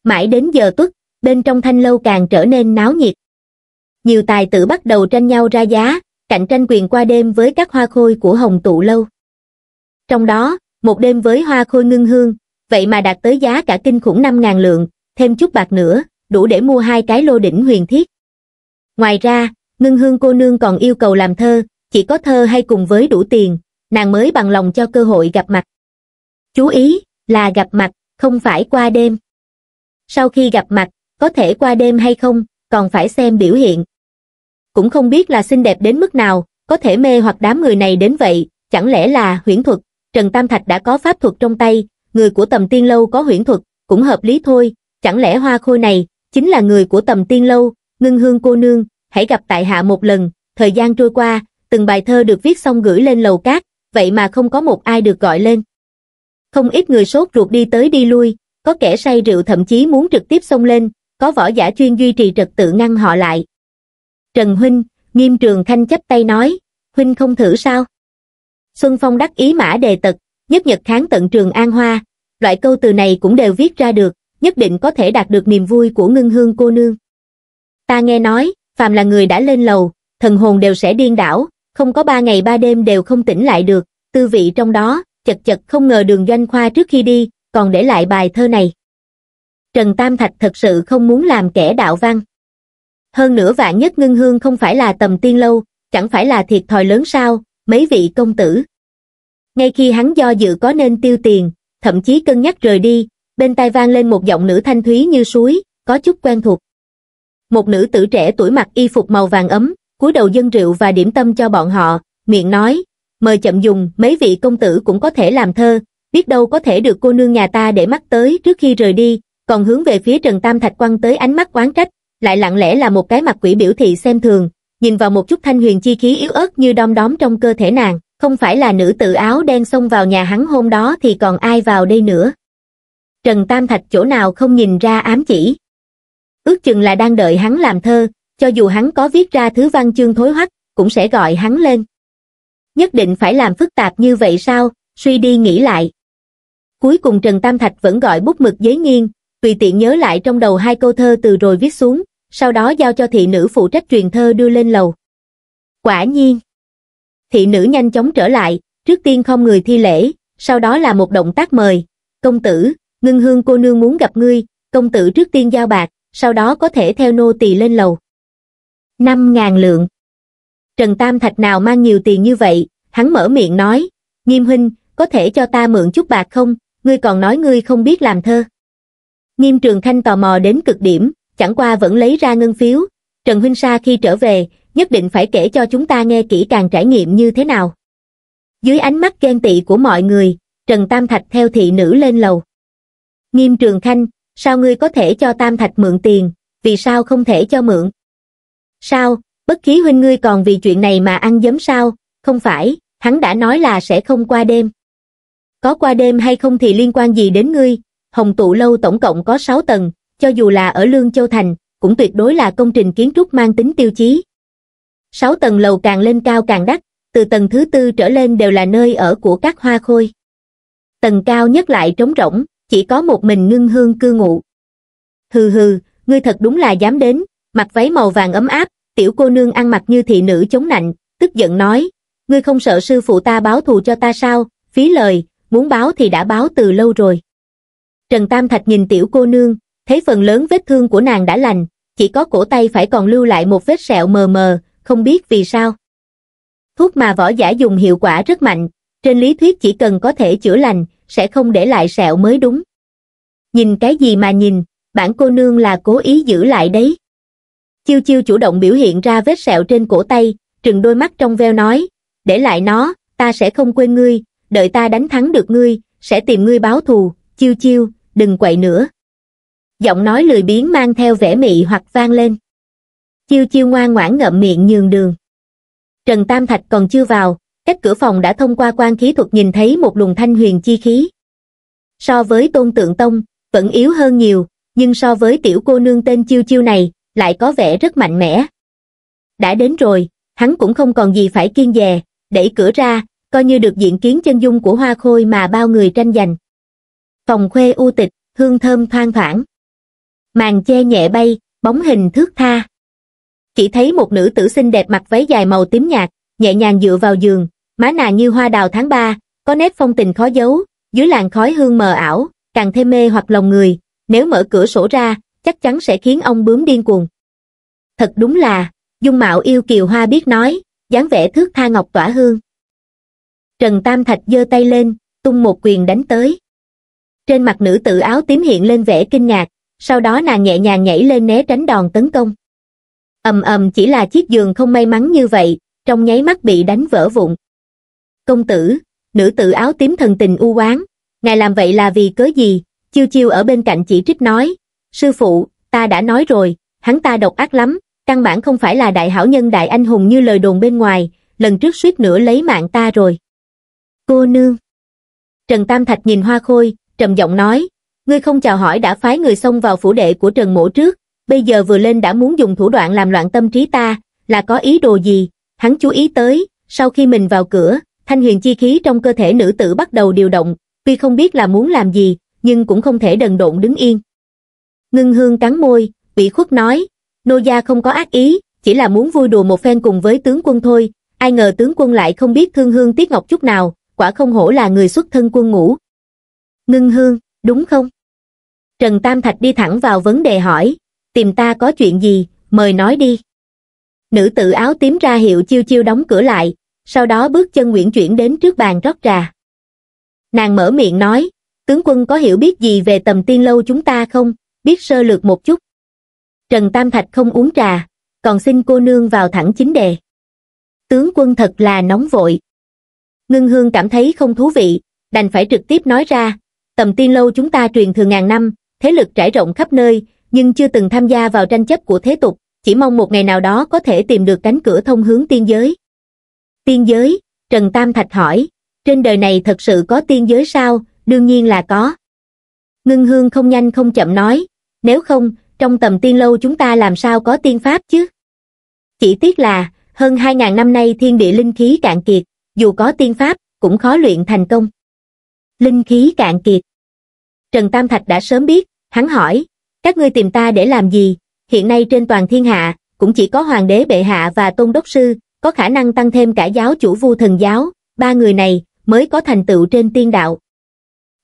Mãi đến giờ tuất, bên trong thanh lâu càng trở nên náo nhiệt nhiều tài tử bắt đầu tranh nhau ra giá, cạnh tranh quyền qua đêm với các hoa khôi của Hồng Tụ Lâu. Trong đó, một đêm với hoa khôi ngưng hương, vậy mà đạt tới giá cả kinh khủng 5.000 lượng, thêm chút bạc nữa, đủ để mua hai cái lô đỉnh huyền thiết. Ngoài ra, ngưng hương cô nương còn yêu cầu làm thơ, chỉ có thơ hay cùng với đủ tiền, nàng mới bằng lòng cho cơ hội gặp mặt. Chú ý là gặp mặt, không phải qua đêm. Sau khi gặp mặt, có thể qua đêm hay không, còn phải xem biểu hiện. Cũng không biết là xinh đẹp đến mức nào, có thể mê hoặc đám người này đến vậy, chẳng lẽ là huyễn thuật, Trần Tam Thạch đã có pháp thuật trong tay, người của tầm tiên lâu có huyễn thuật, cũng hợp lý thôi, chẳng lẽ hoa khôi này, chính là người của tầm tiên lâu, ngưng hương cô nương, hãy gặp tại hạ một lần, thời gian trôi qua, từng bài thơ được viết xong gửi lên lầu cát, vậy mà không có một ai được gọi lên. Không ít người sốt ruột đi tới đi lui, có kẻ say rượu thậm chí muốn trực tiếp xông lên, có võ giả chuyên duy trì trật tự ngăn họ lại. Trần Huynh, nghiêm trường khanh chấp tay nói, Huynh không thử sao? Xuân Phong đắc ý mã đề tật, nhất nhật kháng tận trường An Hoa, loại câu từ này cũng đều viết ra được, nhất định có thể đạt được niềm vui của ngưng hương cô nương. Ta nghe nói, phàm là người đã lên lầu, thần hồn đều sẽ điên đảo, không có ba ngày ba đêm đều không tỉnh lại được, tư vị trong đó, chật chật không ngờ đường doanh khoa trước khi đi, còn để lại bài thơ này. Trần Tam Thạch thật sự không muốn làm kẻ đạo văn. Hơn nữa vạn nhất ngưng hương không phải là tầm tiên lâu, chẳng phải là thiệt thòi lớn sao, mấy vị công tử. Ngay khi hắn do dự có nên tiêu tiền, thậm chí cân nhắc rời đi, bên tai vang lên một giọng nữ thanh thúy như suối, có chút quen thuộc. Một nữ tử trẻ tuổi mặc y phục màu vàng ấm, cúi đầu dân rượu và điểm tâm cho bọn họ, miệng nói, mời chậm dùng, mấy vị công tử cũng có thể làm thơ, biết đâu có thể được cô nương nhà ta để mắt tới trước khi rời đi, còn hướng về phía Trần Tam Thạch quăng tới ánh mắt quán trách, lại lặng lẽ là một cái mặt quỷ biểu thị xem thường, nhìn vào một chút thanh huyền chi khí yếu ớt như đom đóm trong cơ thể nàng, không phải là nữ tự áo đen xông vào nhà hắn hôm đó thì còn ai vào đây nữa. Trần Tam Thạch chỗ nào không nhìn ra ám chỉ. Ước chừng là đang đợi hắn làm thơ, cho dù hắn có viết ra thứ văn chương thối hoắc, cũng sẽ gọi hắn lên. Nhất định phải làm phức tạp như vậy sao, suy đi nghĩ lại. Cuối cùng Trần Tam Thạch vẫn gọi bút mực giấy nghiêng, tùy tiện nhớ lại trong đầu hai câu thơ từ rồi viết xuống, sau đó giao cho thị nữ phụ trách truyền thơ đưa lên lầu. Quả nhiên, thị nữ nhanh chóng trở lại, trước tiên không người thi lễ, sau đó là một động tác mời. Công tử, ngưng hương cô nương muốn gặp ngươi, công tử trước tiên giao bạc, sau đó có thể theo nô tỳ lên lầu. năm ngàn lượng. Trần Tam Thạch nào mang nhiều tiền như vậy, hắn mở miệng nói, nghiêm huynh, có thể cho ta mượn chút bạc không, ngươi còn nói ngươi không biết làm thơ nghiêm trường thanh tò mò đến cực điểm chẳng qua vẫn lấy ra ngân phiếu trần huynh sa khi trở về nhất định phải kể cho chúng ta nghe kỹ càng trải nghiệm như thế nào dưới ánh mắt ghen tị của mọi người trần tam thạch theo thị nữ lên lầu nghiêm trường khanh sao ngươi có thể cho tam thạch mượn tiền vì sao không thể cho mượn sao bất khí huynh ngươi còn vì chuyện này mà ăn giấm sao không phải hắn đã nói là sẽ không qua đêm có qua đêm hay không thì liên quan gì đến ngươi Hồng Tụ Lâu tổng cộng có 6 tầng, cho dù là ở Lương Châu Thành, cũng tuyệt đối là công trình kiến trúc mang tính tiêu chí. 6 tầng lầu càng lên cao càng đắt, từ tầng thứ tư trở lên đều là nơi ở của các hoa khôi. Tầng cao nhất lại trống rỗng, chỉ có một mình ngưng hương cư ngụ. Hừ hừ, ngươi thật đúng là dám đến, mặc váy màu vàng ấm áp, tiểu cô nương ăn mặc như thị nữ chống nạnh, tức giận nói, ngươi không sợ sư phụ ta báo thù cho ta sao, phí lời, muốn báo thì đã báo từ lâu rồi. Trần Tam Thạch nhìn tiểu cô nương, thấy phần lớn vết thương của nàng đã lành, chỉ có cổ tay phải còn lưu lại một vết sẹo mờ mờ, không biết vì sao. Thuốc mà võ giả dùng hiệu quả rất mạnh, trên lý thuyết chỉ cần có thể chữa lành, sẽ không để lại sẹo mới đúng. Nhìn cái gì mà nhìn, bản cô nương là cố ý giữ lại đấy. Chiêu chiêu chủ động biểu hiện ra vết sẹo trên cổ tay, trừng đôi mắt trong veo nói, để lại nó, ta sẽ không quên ngươi, đợi ta đánh thắng được ngươi, sẽ tìm ngươi báo thù, chiêu chiêu, đừng quậy nữa. Giọng nói lười biếng mang theo vẻ mị hoặc vang lên. Chiêu chiêu ngoan ngoãn ngậm miệng nhường đường. Trần Tam Thạch còn chưa vào, cách cửa phòng đã thông qua quan khí thuật nhìn thấy một luồng thanh huyền chi khí. So với tôn tượng tông, vẫn yếu hơn nhiều, nhưng so với tiểu cô nương tên chiêu chiêu này, lại có vẻ rất mạnh mẽ. Đã đến rồi, hắn cũng không còn gì phải kiên dè, đẩy cửa ra, coi như được diện kiến chân dung của hoa khôi mà bao người tranh giành phòng khuê u tịch, hương thơm thoang thoảng. Màn che nhẹ bay, bóng hình thước tha. Chỉ thấy một nữ tử xinh đẹp mặc váy dài màu tím nhạt, nhẹ nhàng dựa vào giường, má nà như hoa đào tháng ba, có nét phong tình khó giấu, dưới làn khói hương mờ ảo, càng thêm mê hoặc lòng người, nếu mở cửa sổ ra, chắc chắn sẽ khiến ông bướm điên cuồng. Thật đúng là, dung mạo yêu kiều hoa biết nói, dáng vẻ thước tha ngọc tỏa hương. Trần Tam Thạch giơ tay lên, tung một quyền đánh tới trên mặt nữ tử áo tím hiện lên vẻ kinh ngạc, sau đó nàng nhẹ nhàng nhảy lên né tránh đòn tấn công. ầm ầm chỉ là chiếc giường không may mắn như vậy, trong nháy mắt bị đánh vỡ vụn. Công tử, nữ tử áo tím thần tình u oán ngài làm vậy là vì cớ gì? Chiêu chiêu ở bên cạnh chỉ trích nói, sư phụ, ta đã nói rồi, hắn ta độc ác lắm, căn bản không phải là đại hảo nhân đại anh hùng như lời đồn bên ngoài, lần trước suýt nữa lấy mạng ta rồi. Cô nương. Trần Tam Thạch nhìn hoa khôi, trầm giọng nói, ngươi không chào hỏi đã phái người xông vào phủ đệ của Trần Mỗ trước, bây giờ vừa lên đã muốn dùng thủ đoạn làm loạn tâm trí ta, là có ý đồ gì, hắn chú ý tới, sau khi mình vào cửa, thanh huyền chi khí trong cơ thể nữ tử bắt đầu điều động, tuy không biết là muốn làm gì, nhưng cũng không thể đần độn đứng yên. Ngưng hương cắn môi, bị khuất nói, nô gia không có ác ý, chỉ là muốn vui đùa một phen cùng với tướng quân thôi, ai ngờ tướng quân lại không biết thương hương tiết ngọc chút nào, quả không hổ là người xuất thân quân ngũ, ngưng hương đúng không trần tam thạch đi thẳng vào vấn đề hỏi tìm ta có chuyện gì mời nói đi nữ tử áo tím ra hiệu chiêu chiêu đóng cửa lại sau đó bước chân nguyễn chuyển đến trước bàn rót trà nàng mở miệng nói tướng quân có hiểu biết gì về tầm tiên lâu chúng ta không biết sơ lược một chút trần tam thạch không uống trà còn xin cô nương vào thẳng chính đề tướng quân thật là nóng vội ngưng hương cảm thấy không thú vị đành phải trực tiếp nói ra tầm tiên lâu chúng ta truyền thường ngàn năm, thế lực trải rộng khắp nơi, nhưng chưa từng tham gia vào tranh chấp của thế tục, chỉ mong một ngày nào đó có thể tìm được cánh cửa thông hướng tiên giới. Tiên giới, Trần Tam Thạch hỏi, trên đời này thật sự có tiên giới sao, đương nhiên là có. Ngưng hương không nhanh không chậm nói, nếu không, trong tầm tiên lâu chúng ta làm sao có tiên pháp chứ? Chỉ tiếc là, hơn 2.000 năm nay thiên địa linh khí cạn kiệt, dù có tiên pháp, cũng khó luyện thành công. Linh khí cạn kiệt. Trần Tam Thạch đã sớm biết, hắn hỏi, các ngươi tìm ta để làm gì, hiện nay trên toàn thiên hạ, cũng chỉ có Hoàng đế Bệ Hạ và Tôn Đốc Sư, có khả năng tăng thêm cả giáo chủ vu thần giáo, ba người này mới có thành tựu trên tiên đạo.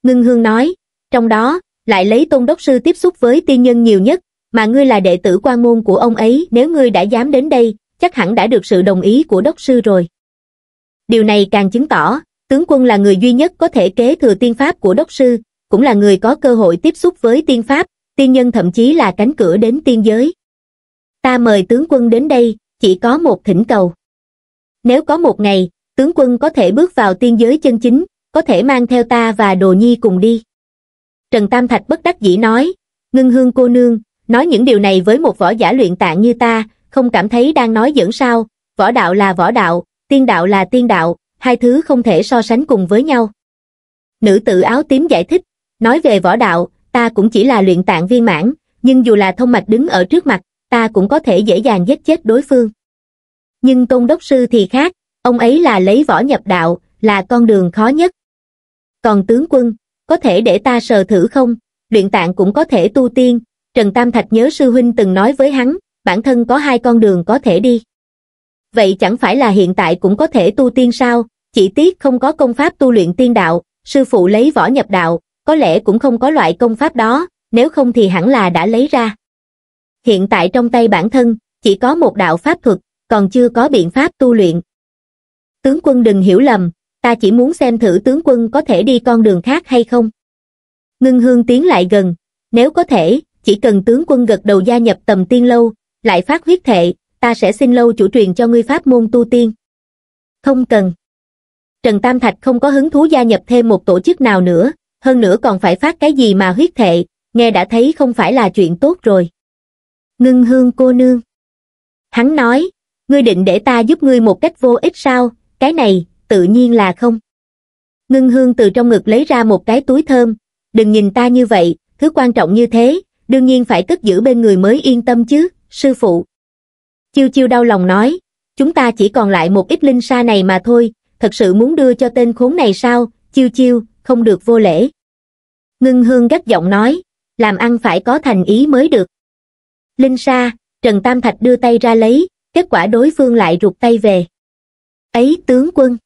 Ngưng Hương nói, trong đó, lại lấy Tôn Đốc Sư tiếp xúc với tiên nhân nhiều nhất, mà ngươi là đệ tử quan môn của ông ấy, nếu ngươi đã dám đến đây, chắc hẳn đã được sự đồng ý của Đốc Sư rồi. Điều này càng chứng tỏ, tướng quân là người duy nhất có thể kế thừa tiên pháp của Đốc Sư, cũng là người có cơ hội tiếp xúc với tiên pháp, tiên nhân thậm chí là cánh cửa đến tiên giới. Ta mời tướng quân đến đây, chỉ có một thỉnh cầu. Nếu có một ngày, tướng quân có thể bước vào tiên giới chân chính, có thể mang theo ta và Đồ Nhi cùng đi. Trần Tam Thạch bất đắc dĩ nói, ngưng hương cô nương, nói những điều này với một võ giả luyện tạng như ta, không cảm thấy đang nói dẫn sao, võ đạo là võ đạo, tiên đạo là tiên đạo, hai thứ không thể so sánh cùng với nhau. Nữ tử áo tím giải thích, nói về võ đạo ta cũng chỉ là luyện tạng viên mãn nhưng dù là thông mạch đứng ở trước mặt ta cũng có thể dễ dàng giết chết đối phương nhưng tôn đốc sư thì khác ông ấy là lấy võ nhập đạo là con đường khó nhất còn tướng quân có thể để ta sờ thử không luyện tạng cũng có thể tu tiên trần tam thạch nhớ sư huynh từng nói với hắn bản thân có hai con đường có thể đi vậy chẳng phải là hiện tại cũng có thể tu tiên sao chỉ tiếc không có công pháp tu luyện tiên đạo sư phụ lấy võ nhập đạo có lẽ cũng không có loại công pháp đó, nếu không thì hẳn là đã lấy ra. Hiện tại trong tay bản thân, chỉ có một đạo pháp thuật, còn chưa có biện pháp tu luyện. Tướng quân đừng hiểu lầm, ta chỉ muốn xem thử tướng quân có thể đi con đường khác hay không. Ngưng hương tiến lại gần, nếu có thể, chỉ cần tướng quân gật đầu gia nhập tầm tiên lâu, lại phát huyết thệ, ta sẽ xin lâu chủ truyền cho ngươi pháp môn tu tiên. Không cần. Trần Tam Thạch không có hứng thú gia nhập thêm một tổ chức nào nữa, hơn nữa còn phải phát cái gì mà huyết thệ, nghe đã thấy không phải là chuyện tốt rồi. Ngưng hương cô nương. Hắn nói, ngươi định để ta giúp ngươi một cách vô ích sao, cái này, tự nhiên là không. Ngưng hương từ trong ngực lấy ra một cái túi thơm, đừng nhìn ta như vậy, thứ quan trọng như thế, đương nhiên phải cất giữ bên người mới yên tâm chứ, sư phụ. Chiêu chiêu đau lòng nói, chúng ta chỉ còn lại một ít linh sa này mà thôi, thật sự muốn đưa cho tên khốn này sao, chiêu chiêu, không được vô lễ ngưng hương gắt giọng nói làm ăn phải có thành ý mới được linh sa trần tam thạch đưa tay ra lấy kết quả đối phương lại rụt tay về ấy tướng quân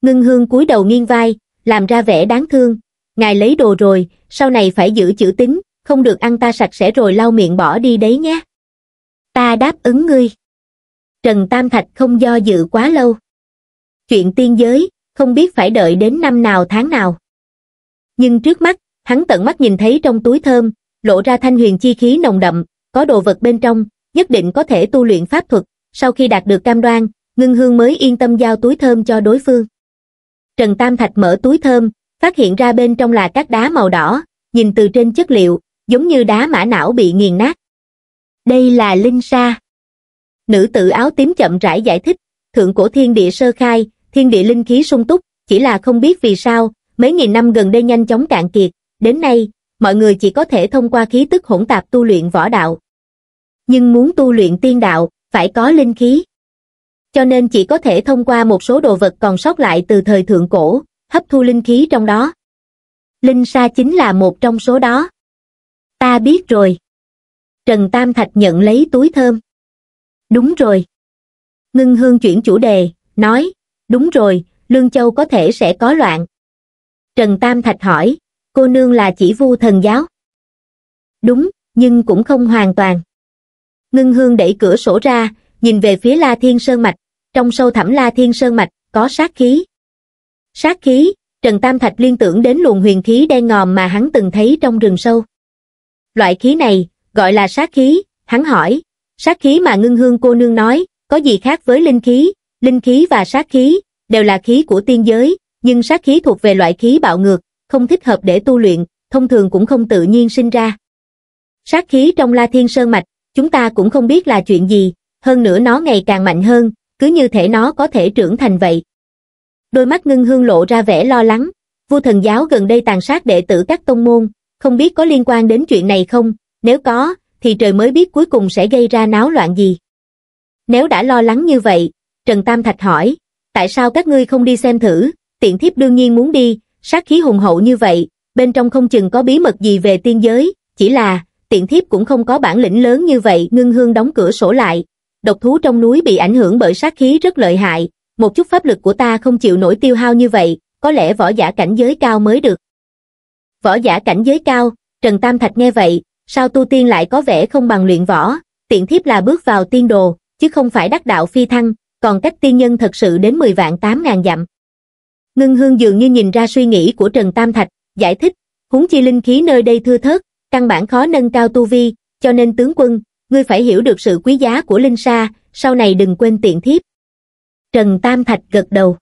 ngưng hương cúi đầu nghiêng vai làm ra vẻ đáng thương ngài lấy đồ rồi sau này phải giữ chữ tính, không được ăn ta sạch sẽ rồi lau miệng bỏ đi đấy nhé ta đáp ứng ngươi trần tam thạch không do dự quá lâu chuyện tiên giới không biết phải đợi đến năm nào tháng nào nhưng trước mắt, hắn tận mắt nhìn thấy trong túi thơm, lộ ra thanh huyền chi khí nồng đậm, có đồ vật bên trong, nhất định có thể tu luyện pháp thuật, sau khi đạt được cam đoan, ngưng hương mới yên tâm giao túi thơm cho đối phương. Trần Tam Thạch mở túi thơm, phát hiện ra bên trong là các đá màu đỏ, nhìn từ trên chất liệu, giống như đá mã não bị nghiền nát. Đây là linh sa. Nữ tử áo tím chậm rãi giải thích, thượng cổ thiên địa sơ khai, thiên địa linh khí sung túc, chỉ là không biết vì sao, mấy nghìn năm gần đây nhanh chóng cạn kiệt, đến nay, mọi người chỉ có thể thông qua khí tức hỗn tạp tu luyện võ đạo. Nhưng muốn tu luyện tiên đạo, phải có linh khí. Cho nên chỉ có thể thông qua một số đồ vật còn sót lại từ thời thượng cổ, hấp thu linh khí trong đó. Linh sa chính là một trong số đó. Ta biết rồi. Trần Tam Thạch nhận lấy túi thơm. Đúng rồi. Ngưng hương chuyển chủ đề, nói, đúng rồi, Lương Châu có thể sẽ có loạn, Trần Tam Thạch hỏi, cô nương là chỉ vu thần giáo? Đúng, nhưng cũng không hoàn toàn. Ngưng hương đẩy cửa sổ ra, nhìn về phía La Thiên Sơn Mạch, trong sâu thẳm La Thiên Sơn Mạch, có sát khí. Sát khí, Trần Tam Thạch liên tưởng đến luồng huyền khí đen ngòm mà hắn từng thấy trong rừng sâu. Loại khí này, gọi là sát khí, hắn hỏi, sát khí mà ngưng hương cô nương nói, có gì khác với linh khí, linh khí và sát khí, đều là khí của tiên giới, nhưng sát khí thuộc về loại khí bạo ngược, không thích hợp để tu luyện, thông thường cũng không tự nhiên sinh ra. Sát khí trong La Thiên Sơn Mạch, chúng ta cũng không biết là chuyện gì, hơn nữa nó ngày càng mạnh hơn, cứ như thể nó có thể trưởng thành vậy. Đôi mắt ngưng hương lộ ra vẻ lo lắng, vua thần giáo gần đây tàn sát đệ tử các tông môn, không biết có liên quan đến chuyện này không, nếu có, thì trời mới biết cuối cùng sẽ gây ra náo loạn gì. Nếu đã lo lắng như vậy, Trần Tam Thạch hỏi, tại sao các ngươi không đi xem thử, tiện thiếp đương nhiên muốn đi, sát khí hùng hậu như vậy, bên trong không chừng có bí mật gì về tiên giới, chỉ là, tiện thiếp cũng không có bản lĩnh lớn như vậy, ngưng hương đóng cửa sổ lại. Độc thú trong núi bị ảnh hưởng bởi sát khí rất lợi hại, một chút pháp lực của ta không chịu nổi tiêu hao như vậy, có lẽ võ giả cảnh giới cao mới được. Võ giả cảnh giới cao, Trần Tam Thạch nghe vậy, sao tu tiên lại có vẻ không bằng luyện võ, tiện thiếp là bước vào tiên đồ, chứ không phải đắc đạo phi thăng, còn cách tiên nhân thật sự đến 10 vạn 8 ngàn dặm ngưng hương dường như nhìn ra suy nghĩ của trần tam thạch giải thích húng chi linh khí nơi đây thưa thớt căn bản khó nâng cao tu vi cho nên tướng quân ngươi phải hiểu được sự quý giá của linh sa sau này đừng quên tiện thiếp trần tam thạch gật đầu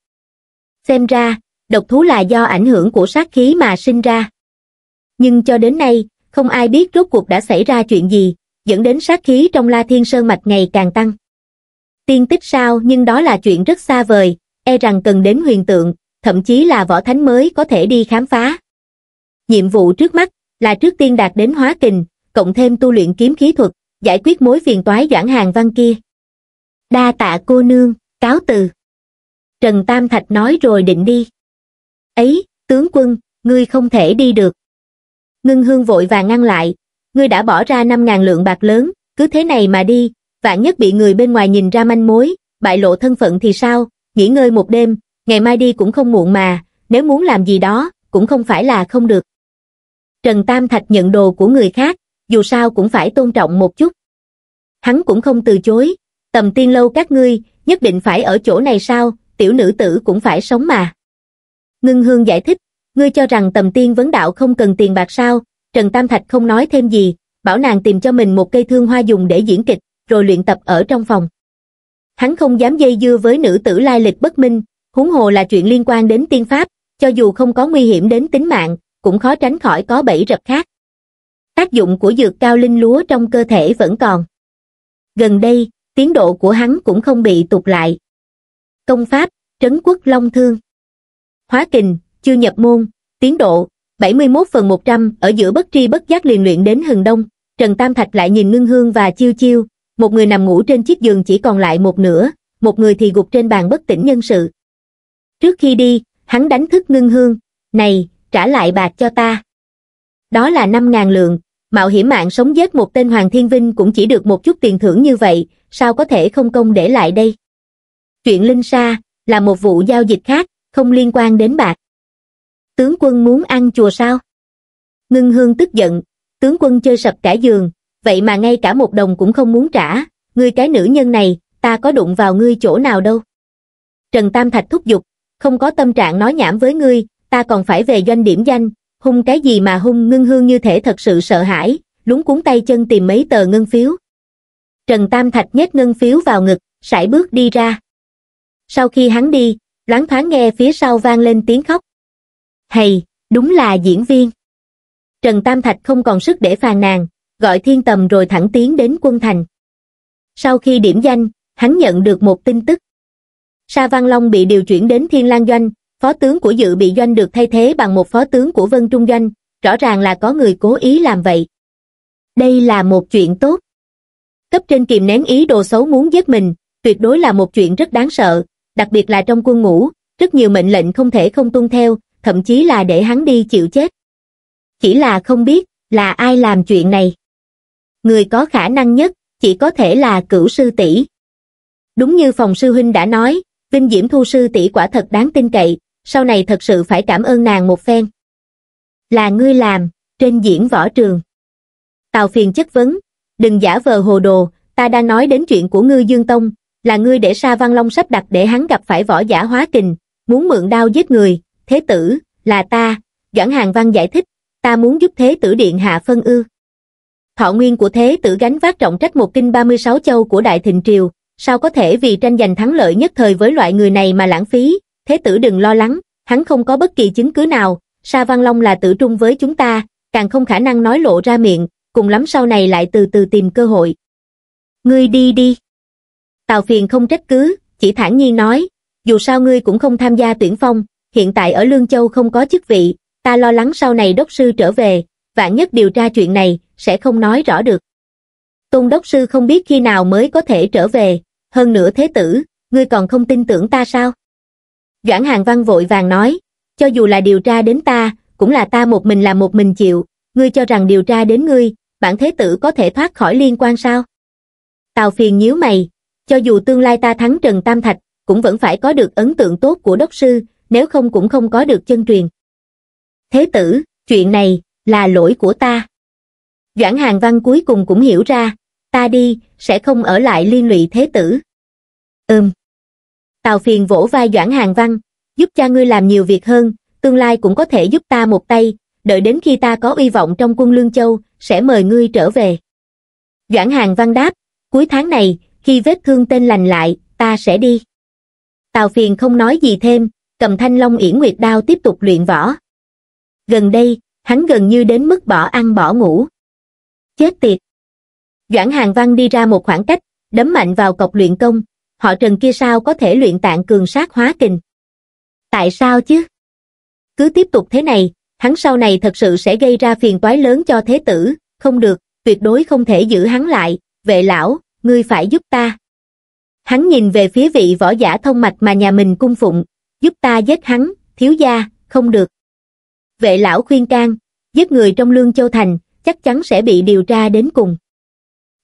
xem ra độc thú là do ảnh hưởng của sát khí mà sinh ra nhưng cho đến nay không ai biết rốt cuộc đã xảy ra chuyện gì dẫn đến sát khí trong la thiên sơn mạch ngày càng tăng tiên tích sao nhưng đó là chuyện rất xa vời e rằng cần đến huyền tượng thậm chí là võ thánh mới có thể đi khám phá. Nhiệm vụ trước mắt là trước tiên đạt đến hóa kình, cộng thêm tu luyện kiếm khí thuật, giải quyết mối phiền toái doãn hàng văn kia. Đa tạ cô nương, cáo từ. Trần Tam Thạch nói rồi định đi. Ấy, tướng quân, ngươi không thể đi được. Ngưng hương vội và ngăn lại, ngươi đã bỏ ra 5.000 lượng bạc lớn, cứ thế này mà đi, vạn nhất bị người bên ngoài nhìn ra manh mối, bại lộ thân phận thì sao, nghỉ ngơi một đêm, ngày mai đi cũng không muộn mà, nếu muốn làm gì đó, cũng không phải là không được. Trần Tam Thạch nhận đồ của người khác, dù sao cũng phải tôn trọng một chút. Hắn cũng không từ chối, tầm tiên lâu các ngươi, nhất định phải ở chỗ này sao, tiểu nữ tử cũng phải sống mà. Ngưng Hương giải thích, ngươi cho rằng tầm tiên vấn đạo không cần tiền bạc sao, Trần Tam Thạch không nói thêm gì, bảo nàng tìm cho mình một cây thương hoa dùng để diễn kịch, rồi luyện tập ở trong phòng. Hắn không dám dây dưa với nữ tử lai lịch bất minh, huống hồ là chuyện liên quan đến tiên pháp, cho dù không có nguy hiểm đến tính mạng, cũng khó tránh khỏi có bẫy rập khác. Tác dụng của dược cao linh lúa trong cơ thể vẫn còn. Gần đây, tiến độ của hắn cũng không bị tụt lại. Công pháp, trấn quốc long thương. Hóa kình, chưa nhập môn, tiến độ, 71 phần 100 ở giữa bất tri bất giác liền luyện đến hừng đông. Trần Tam Thạch lại nhìn ngưng hương và chiêu chiêu, một người nằm ngủ trên chiếc giường chỉ còn lại một nửa, một người thì gục trên bàn bất tỉnh nhân sự trước khi đi hắn đánh thức ngưng hương này trả lại bạc cho ta đó là năm ngàn lượng mạo hiểm mạng sống giết một tên hoàng thiên vinh cũng chỉ được một chút tiền thưởng như vậy sao có thể không công để lại đây chuyện linh sa là một vụ giao dịch khác không liên quan đến bạc tướng quân muốn ăn chùa sao ngưng hương tức giận tướng quân chơi sập cả giường vậy mà ngay cả một đồng cũng không muốn trả ngươi cái nữ nhân này ta có đụng vào ngươi chỗ nào đâu trần tam thạch thúc giục không có tâm trạng nói nhảm với ngươi, ta còn phải về doanh điểm danh, hung cái gì mà hung ngưng hương như thể thật sự sợ hãi, lúng cuốn tay chân tìm mấy tờ ngân phiếu. Trần Tam Thạch nhét ngân phiếu vào ngực, sải bước đi ra. Sau khi hắn đi, loáng thoáng nghe phía sau vang lên tiếng khóc. Hay, đúng là diễn viên. Trần Tam Thạch không còn sức để phàn nàn, gọi thiên tầm rồi thẳng tiến đến quân thành. Sau khi điểm danh, hắn nhận được một tin tức sa văn long bị điều chuyển đến thiên lang doanh phó tướng của dự bị doanh được thay thế bằng một phó tướng của vân trung doanh rõ ràng là có người cố ý làm vậy đây là một chuyện tốt cấp trên kìm nén ý đồ xấu muốn giết mình tuyệt đối là một chuyện rất đáng sợ đặc biệt là trong quân ngũ rất nhiều mệnh lệnh không thể không tuân theo thậm chí là để hắn đi chịu chết chỉ là không biết là ai làm chuyện này người có khả năng nhất chỉ có thể là cửu sư tỷ đúng như phòng sư huynh đã nói Vinh Diễm Thu Sư tỷ quả thật đáng tin cậy, sau này thật sự phải cảm ơn nàng một phen. Là ngươi làm, trên diễn võ trường. Tào phiền chất vấn, đừng giả vờ hồ đồ, ta đang nói đến chuyện của ngư Dương Tông, là ngươi để Sa Văn Long sắp đặt để hắn gặp phải võ giả hóa kình, muốn mượn đao giết người, thế tử, là ta, Doãn Hàng Văn giải thích, ta muốn giúp thế tử điện hạ phân ư. Thọ nguyên của thế tử gánh vác trọng trách một kinh 36 châu của Đại Thịnh Triều, sao có thể vì tranh giành thắng lợi nhất thời với loại người này mà lãng phí, thế tử đừng lo lắng, hắn không có bất kỳ chứng cứ nào, Sa Văn Long là tử trung với chúng ta, càng không khả năng nói lộ ra miệng, cùng lắm sau này lại từ từ tìm cơ hội. Ngươi đi đi. Tào Phiền không trách cứ, chỉ thản nhiên nói, dù sao ngươi cũng không tham gia tuyển phong, hiện tại ở Lương Châu không có chức vị, ta lo lắng sau này đốc sư trở về, vạn nhất điều tra chuyện này, sẽ không nói rõ được. Tôn đốc sư không biết khi nào mới có thể trở về, hơn nữa thế tử, ngươi còn không tin tưởng ta sao? Doãn Hàng Văn vội vàng nói, cho dù là điều tra đến ta, cũng là ta một mình làm một mình chịu, ngươi cho rằng điều tra đến ngươi, bản thế tử có thể thoát khỏi liên quan sao? Tào phiền nhíu mày, cho dù tương lai ta thắng Trần Tam Thạch, cũng vẫn phải có được ấn tượng tốt của đốc sư, nếu không cũng không có được chân truyền. Thế tử, chuyện này, là lỗi của ta. Doãn Hàng Văn cuối cùng cũng hiểu ra, ta đi, sẽ không ở lại liên lụy thế tử. Ừm. Tào phiền vỗ vai Doãn Hàng Văn, giúp cha ngươi làm nhiều việc hơn, tương lai cũng có thể giúp ta một tay, đợi đến khi ta có uy vọng trong quân Lương Châu, sẽ mời ngươi trở về. Doãn Hàng Văn đáp, cuối tháng này, khi vết thương tên lành lại, ta sẽ đi. Tào phiền không nói gì thêm, cầm thanh long yển nguyệt đao tiếp tục luyện võ. Gần đây, hắn gần như đến mức bỏ ăn bỏ ngủ. Chết tiệt! Doãn Hàng Văn đi ra một khoảng cách, đấm mạnh vào cọc luyện công, họ trần kia sao có thể luyện tạng cường sát hóa kình. Tại sao chứ? Cứ tiếp tục thế này, hắn sau này thật sự sẽ gây ra phiền toái lớn cho thế tử, không được, tuyệt đối không thể giữ hắn lại, vệ lão, ngươi phải giúp ta. Hắn nhìn về phía vị võ giả thông mạch mà nhà mình cung phụng, giúp ta giết hắn, thiếu gia, không được. Vệ lão khuyên can, giết người trong Lương Châu Thành, chắc chắn sẽ bị điều tra đến cùng.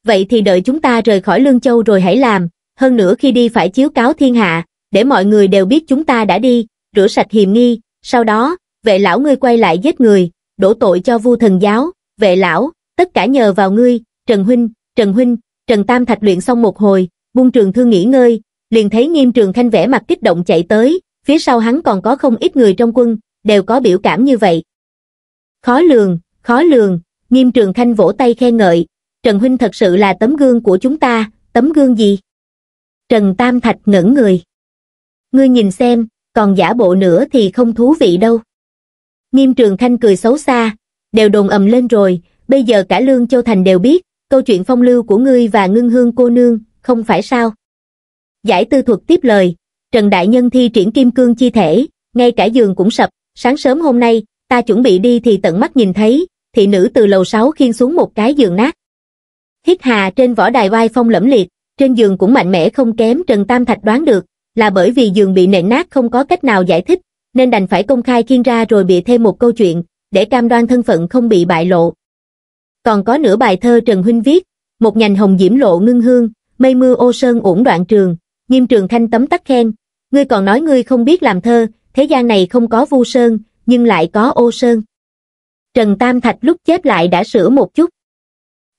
Vậy thì đợi chúng ta rời khỏi Lương Châu rồi hãy làm, hơn nữa khi đi phải chiếu cáo thiên hạ, để mọi người đều biết chúng ta đã đi, rửa sạch hiềm nghi, sau đó, vệ lão ngươi quay lại giết người, đổ tội cho vu thần giáo, vệ lão, tất cả nhờ vào ngươi, Trần Huynh, Trần Huynh, Trần Tam Thạch luyện xong một hồi, buông trường thư nghỉ ngơi, liền thấy nghiêm trường khanh vẽ mặt kích động chạy tới, phía sau hắn còn có không ít người trong quân, đều có biểu cảm như vậy. Khó lường, khó lường, nghiêm trường khanh vỗ tay khen ngợi, Trần Huynh thật sự là tấm gương của chúng ta, tấm gương gì? trần tam thạch ngẩn người ngươi nhìn xem còn giả bộ nữa thì không thú vị đâu nghiêm trường khanh cười xấu xa đều đồn ầm lên rồi bây giờ cả lương châu thành đều biết câu chuyện phong lưu của ngươi và ngưng hương cô nương không phải sao giải tư thuật tiếp lời trần đại nhân thi triển kim cương chi thể ngay cả giường cũng sập sáng sớm hôm nay ta chuẩn bị đi thì tận mắt nhìn thấy thị nữ từ lầu sáu khiên xuống một cái giường nát Hít hà trên võ đài oai phong lẫm liệt, trên giường cũng mạnh mẽ không kém Trần Tam Thạch đoán được, là bởi vì giường bị nện nát không có cách nào giải thích, nên đành phải công khai khiên ra rồi bị thêm một câu chuyện, để cam đoan thân phận không bị bại lộ. Còn có nửa bài thơ Trần Huynh viết, một nhành hồng diễm lộ ngưng hương, mây mưa ô sơn ổn đoạn trường, nghiêm trường thanh tấm tắc khen, ngươi còn nói ngươi không biết làm thơ, thế gian này không có vu sơn, nhưng lại có ô sơn. Trần Tam Thạch lúc chép lại đã sửa một chút.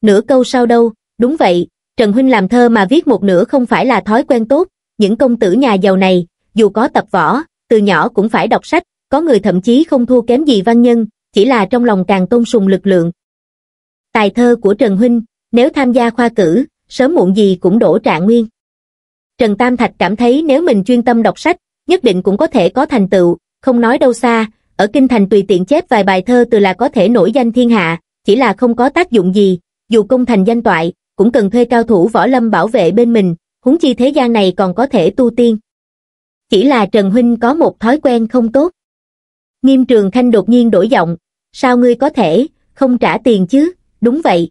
Nửa câu sau đâu, đúng vậy, Trần Huynh làm thơ mà viết một nửa không phải là thói quen tốt, những công tử nhà giàu này, dù có tập võ, từ nhỏ cũng phải đọc sách, có người thậm chí không thua kém gì văn nhân, chỉ là trong lòng càng tôn sùng lực lượng. Tài thơ của Trần Huynh, nếu tham gia khoa cử, sớm muộn gì cũng đổ trạng nguyên. Trần Tam Thạch cảm thấy nếu mình chuyên tâm đọc sách, nhất định cũng có thể có thành tựu, không nói đâu xa, ở Kinh Thành tùy tiện chép vài bài thơ từ là có thể nổi danh thiên hạ, chỉ là không có tác dụng gì, dù công thành danh toại, cũng cần thuê cao thủ võ lâm bảo vệ bên mình, huống chi thế gian này còn có thể tu tiên. Chỉ là Trần Huynh có một thói quen không tốt. Nghiêm Trường Khanh đột nhiên đổi giọng, sao ngươi có thể, không trả tiền chứ, đúng vậy.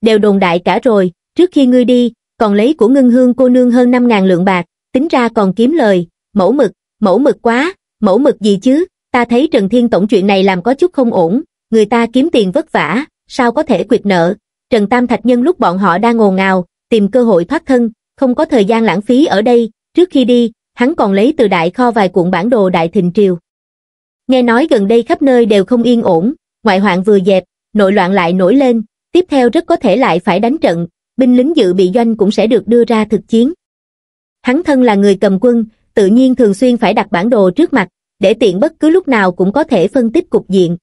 Đều đồn đại cả rồi, trước khi ngươi đi, còn lấy của ngưng hương cô nương hơn 5.000 lượng bạc, tính ra còn kiếm lời, mẫu mực, mẫu mực quá, mẫu mực gì chứ, ta thấy Trần Thiên Tổng chuyện này làm có chút không ổn, người ta kiếm tiền vất vả, sao có thể quyệt nợ, Trần Tam Thạch nhân lúc bọn họ đang ngồn ngào, tìm cơ hội thoát thân, không có thời gian lãng phí ở đây, trước khi đi, hắn còn lấy từ đại kho vài cuộn bản đồ Đại Thịnh Triều. Nghe nói gần đây khắp nơi đều không yên ổn, ngoại hoạn vừa dẹp, nội loạn lại nổi lên, tiếp theo rất có thể lại phải đánh trận, binh lính dự bị doanh cũng sẽ được đưa ra thực chiến. Hắn thân là người cầm quân, tự nhiên thường xuyên phải đặt bản đồ trước mặt, để tiện bất cứ lúc nào cũng có thể phân tích cục diện.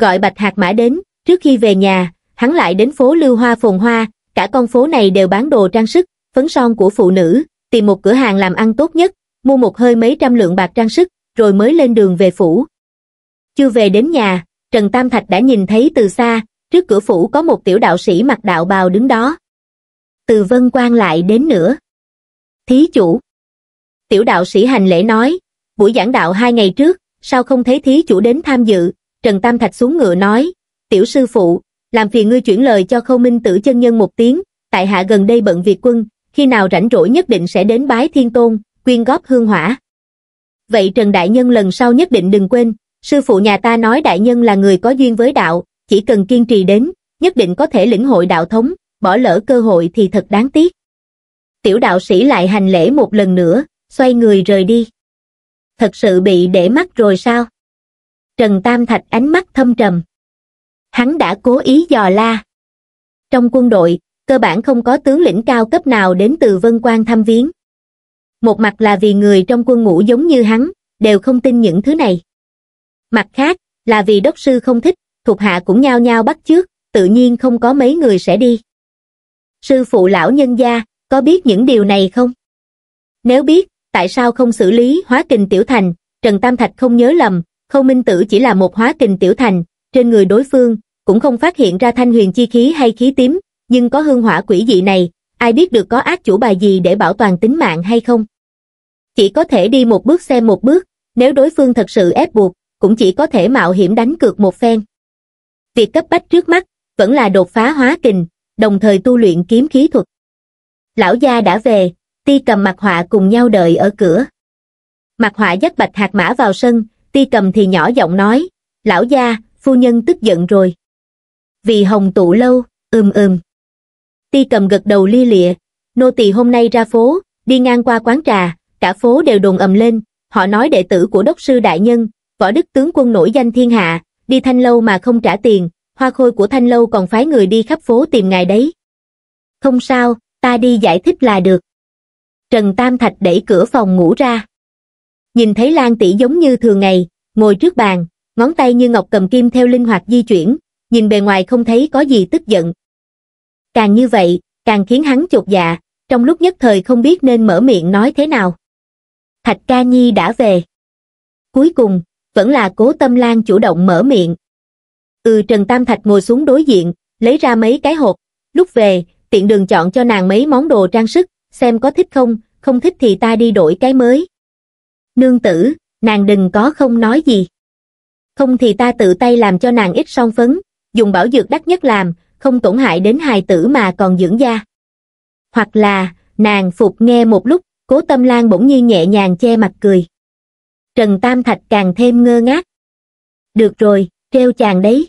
Gọi Bạch Hạc Mã đến, trước khi về nhà, hắn lại đến phố Lưu Hoa Phồn Hoa, cả con phố này đều bán đồ trang sức, phấn son của phụ nữ, tìm một cửa hàng làm ăn tốt nhất, mua một hơi mấy trăm lượng bạc trang sức, rồi mới lên đường về phủ. Chưa về đến nhà, Trần Tam Thạch đã nhìn thấy từ xa, trước cửa phủ có một tiểu đạo sĩ mặc đạo bào đứng đó. Từ Vân quan lại đến nữa. Thí chủ. Tiểu đạo sĩ hành lễ nói, buổi giảng đạo hai ngày trước, sao không thấy thí chủ đến tham dự, Trần Tam Thạch xuống ngựa nói, tiểu sư phụ, làm phiền ngươi chuyển lời cho khâu minh tử chân nhân một tiếng, tại hạ gần đây bận việc quân, khi nào rảnh rỗi nhất định sẽ đến bái thiên tôn, quyên góp hương hỏa. Vậy Trần Đại Nhân lần sau nhất định đừng quên, sư phụ nhà ta nói Đại Nhân là người có duyên với đạo, chỉ cần kiên trì đến, nhất định có thể lĩnh hội đạo thống, bỏ lỡ cơ hội thì thật đáng tiếc. Tiểu đạo sĩ lại hành lễ một lần nữa, xoay người rời đi. Thật sự bị để mắt rồi sao? Trần Tam Thạch ánh mắt thâm trầm hắn đã cố ý dò la. Trong quân đội, cơ bản không có tướng lĩnh cao cấp nào đến từ Vân quan thăm viếng. Một mặt là vì người trong quân ngũ giống như hắn, đều không tin những thứ này. Mặt khác, là vì đốc sư không thích, thuộc hạ cũng nhao nhao bắt trước tự nhiên không có mấy người sẽ đi. Sư phụ lão nhân gia, có biết những điều này không? Nếu biết, tại sao không xử lý hóa kình tiểu thành, Trần Tam Thạch không nhớ lầm, Khâu Minh Tử chỉ là một hóa kình tiểu thành, trên người đối phương, cũng không phát hiện ra thanh huyền chi khí hay khí tím, nhưng có hương hỏa quỷ dị này, ai biết được có ác chủ bài gì để bảo toàn tính mạng hay không. Chỉ có thể đi một bước xem một bước, nếu đối phương thật sự ép buộc, cũng chỉ có thể mạo hiểm đánh cược một phen. Việc cấp bách trước mắt, vẫn là đột phá hóa kình, đồng thời tu luyện kiếm khí thuật. Lão gia đã về, ti cầm mặt họa cùng nhau đợi ở cửa. Mặt họa dắt bạch hạt mã vào sân, ti cầm thì nhỏ giọng nói, lão gia, phu nhân tức giận rồi vì hồng tụ lâu, ừm ừm. Ti cầm gật đầu li lịa, nô tỳ hôm nay ra phố, đi ngang qua quán trà, cả phố đều đồn ầm lên, họ nói đệ tử của đốc sư đại nhân, võ đức tướng quân nổi danh thiên hạ, đi thanh lâu mà không trả tiền, hoa khôi của thanh lâu còn phái người đi khắp phố tìm ngài đấy. Không sao, ta đi giải thích là được. Trần Tam Thạch đẩy cửa phòng ngủ ra. Nhìn thấy Lan tỷ giống như thường ngày, ngồi trước bàn, ngón tay như ngọc cầm kim theo linh hoạt di chuyển, nhìn bề ngoài không thấy có gì tức giận. Càng như vậy, càng khiến hắn chột dạ, trong lúc nhất thời không biết nên mở miệng nói thế nào. Thạch Ca Nhi đã về. Cuối cùng, vẫn là cố tâm lan chủ động mở miệng. Ừ Trần Tam Thạch ngồi xuống đối diện, lấy ra mấy cái hộp, lúc về, tiện đường chọn cho nàng mấy món đồ trang sức, xem có thích không, không thích thì ta đi đổi cái mới. Nương tử, nàng đừng có không nói gì. Không thì ta tự tay làm cho nàng ít son phấn, dùng bảo dược đắt nhất làm không tổn hại đến hài tử mà còn dưỡng da hoặc là nàng phục nghe một lúc cố tâm lan bỗng nhiên nhẹ nhàng che mặt cười trần tam thạch càng thêm ngơ ngác được rồi treo chàng đấy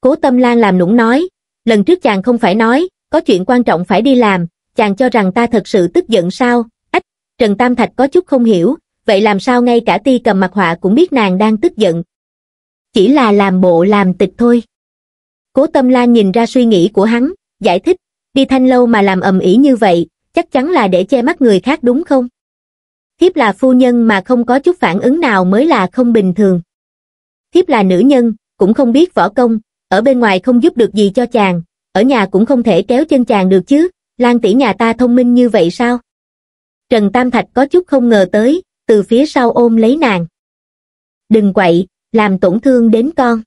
cố tâm lan làm nũng nói lần trước chàng không phải nói có chuyện quan trọng phải đi làm chàng cho rằng ta thật sự tức giận sao ách trần tam thạch có chút không hiểu vậy làm sao ngay cả ti cầm mặt họa cũng biết nàng đang tức giận chỉ là làm bộ làm tịch thôi cố tâm lan nhìn ra suy nghĩ của hắn giải thích đi thanh lâu mà làm ầm ĩ như vậy chắc chắn là để che mắt người khác đúng không thiếp là phu nhân mà không có chút phản ứng nào mới là không bình thường thiếp là nữ nhân cũng không biết võ công ở bên ngoài không giúp được gì cho chàng ở nhà cũng không thể kéo chân chàng được chứ lan tỷ nhà ta thông minh như vậy sao trần tam thạch có chút không ngờ tới từ phía sau ôm lấy nàng đừng quậy làm tổn thương đến con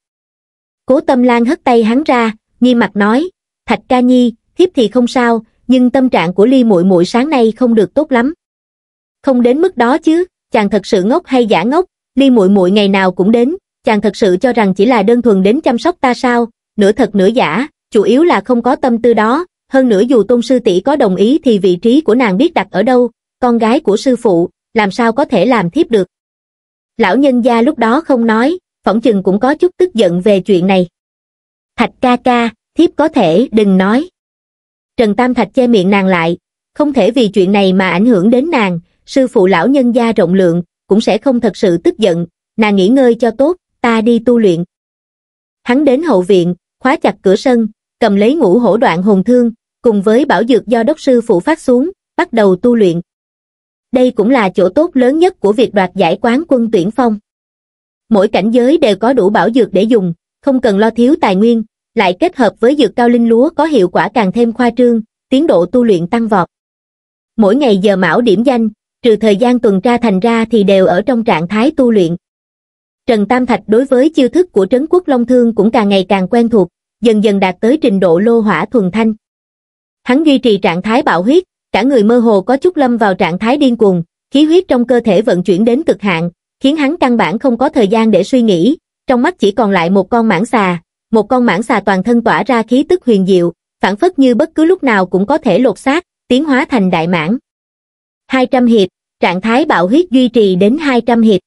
cố tâm lan hất tay hắn ra nghi mặt nói thạch ca nhi thiếp thì không sao nhưng tâm trạng của ly muội muội sáng nay không được tốt lắm không đến mức đó chứ chàng thật sự ngốc hay giả ngốc ly muội muội ngày nào cũng đến chàng thật sự cho rằng chỉ là đơn thuần đến chăm sóc ta sao nửa thật nửa giả chủ yếu là không có tâm tư đó hơn nữa dù tôn sư tỷ có đồng ý thì vị trí của nàng biết đặt ở đâu con gái của sư phụ làm sao có thể làm thiếp được lão nhân gia lúc đó không nói phỏng chừng cũng có chút tức giận về chuyện này. Thạch ca ca, thiếp có thể đừng nói. Trần Tam Thạch che miệng nàng lại, không thể vì chuyện này mà ảnh hưởng đến nàng, sư phụ lão nhân gia rộng lượng, cũng sẽ không thật sự tức giận, nàng nghỉ ngơi cho tốt, ta đi tu luyện. Hắn đến hậu viện, khóa chặt cửa sân, cầm lấy ngũ hổ đoạn hồn thương, cùng với bảo dược do đốc sư phụ phát xuống, bắt đầu tu luyện. Đây cũng là chỗ tốt lớn nhất của việc đoạt giải quán quân tuyển phong mỗi cảnh giới đều có đủ bảo dược để dùng, không cần lo thiếu tài nguyên, lại kết hợp với dược cao linh lúa có hiệu quả càng thêm khoa trương, tiến độ tu luyện tăng vọt. Mỗi ngày giờ mão điểm danh, trừ thời gian tuần tra thành ra thì đều ở trong trạng thái tu luyện. Trần Tam Thạch đối với chiêu thức của Trấn Quốc Long Thương cũng càng ngày càng quen thuộc, dần dần đạt tới trình độ lô hỏa thuần thanh. Hắn duy trì trạng thái bạo huyết, cả người mơ hồ có chút lâm vào trạng thái điên cuồng, khí huyết trong cơ thể vận chuyển đến cực hạn, khiến hắn căn bản không có thời gian để suy nghĩ, trong mắt chỉ còn lại một con mãng xà, một con mãng xà toàn thân tỏa ra khí tức huyền diệu, phản phất như bất cứ lúc nào cũng có thể lột xác, tiến hóa thành đại mãng. 200 hiệp, trạng thái bạo huyết duy trì đến 200 hiệp.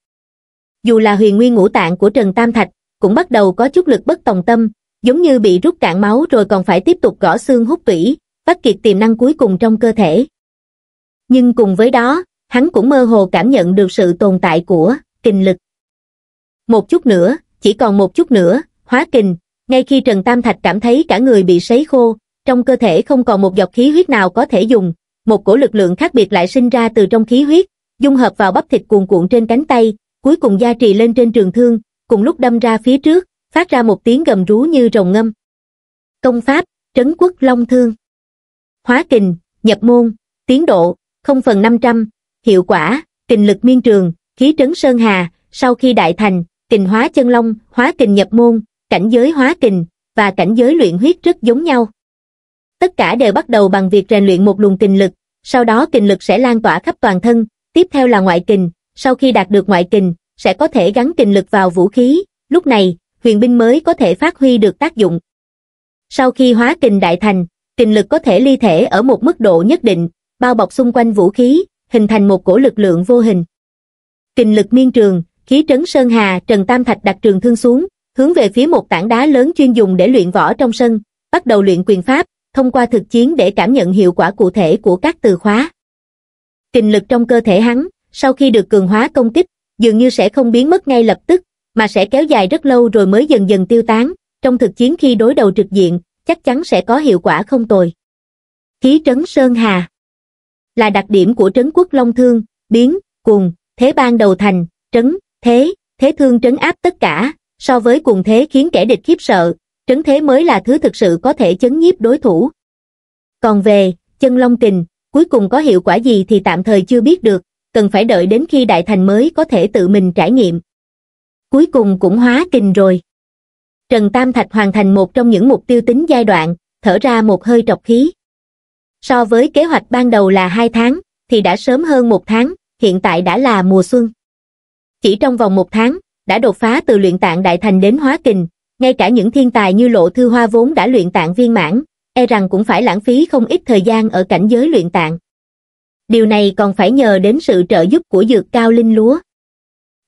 Dù là huyền nguyên ngũ tạng của Trần Tam Thạch, cũng bắt đầu có chút lực bất tòng tâm, giống như bị rút cạn máu rồi còn phải tiếp tục gõ xương hút tủy, bắt kiệt tiềm năng cuối cùng trong cơ thể. Nhưng cùng với đó, hắn cũng mơ hồ cảm nhận được sự tồn tại của kình lực. Một chút nữa, chỉ còn một chút nữa, hóa kình, ngay khi Trần Tam Thạch cảm thấy cả người bị sấy khô, trong cơ thể không còn một giọt khí huyết nào có thể dùng, một cổ lực lượng khác biệt lại sinh ra từ trong khí huyết, dung hợp vào bắp thịt cuồn cuộn trên cánh tay, cuối cùng gia trì lên trên trường thương, cùng lúc đâm ra phía trước, phát ra một tiếng gầm rú như rồng ngâm. Công pháp, trấn quốc long thương. Hóa kình, nhập môn, tiến độ, 0 phần 500, hiệu quả, kình lực miên trường, khí trấn sơn hà, sau khi đại thành, kình hóa chân long, hóa kình nhập môn, cảnh giới hóa kình và cảnh giới luyện huyết rất giống nhau. Tất cả đều bắt đầu bằng việc rèn luyện một luồng kình lực, sau đó kình lực sẽ lan tỏa khắp toàn thân, tiếp theo là ngoại kình, sau khi đạt được ngoại kình, sẽ có thể gắn kình lực vào vũ khí, lúc này, huyền binh mới có thể phát huy được tác dụng. Sau khi hóa kình đại thành, kình lực có thể ly thể ở một mức độ nhất định, bao bọc xung quanh vũ khí, hình thành một cổ lực lượng vô hình. Kình lực miên trường, khí trấn sơn hà, Trần Tam Thạch đặt trường thương xuống, hướng về phía một tảng đá lớn chuyên dùng để luyện võ trong sân, bắt đầu luyện quyền pháp, thông qua thực chiến để cảm nhận hiệu quả cụ thể của các từ khóa. Kình lực trong cơ thể hắn, sau khi được cường hóa công kích, dường như sẽ không biến mất ngay lập tức, mà sẽ kéo dài rất lâu rồi mới dần dần tiêu tán, trong thực chiến khi đối đầu trực diện, chắc chắn sẽ có hiệu quả không tồi. Khí trấn Sơn Hà là đặc điểm của trấn quốc long thương, biến, cùng, thế ban đầu thành, trấn, thế, thế thương trấn áp tất cả, so với cùng thế khiến kẻ địch khiếp sợ, trấn thế mới là thứ thực sự có thể chấn nhiếp đối thủ. Còn về, chân long kình, cuối cùng có hiệu quả gì thì tạm thời chưa biết được, cần phải đợi đến khi đại thành mới có thể tự mình trải nghiệm. Cuối cùng cũng hóa kình rồi. Trần Tam Thạch hoàn thành một trong những mục tiêu tính giai đoạn, thở ra một hơi trọc khí so với kế hoạch ban đầu là hai tháng thì đã sớm hơn một tháng hiện tại đã là mùa xuân chỉ trong vòng một tháng đã đột phá từ luyện tạng đại thành đến hóa kình ngay cả những thiên tài như lộ thư hoa vốn đã luyện tạng viên mãn e rằng cũng phải lãng phí không ít thời gian ở cảnh giới luyện tạng điều này còn phải nhờ đến sự trợ giúp của dược cao linh lúa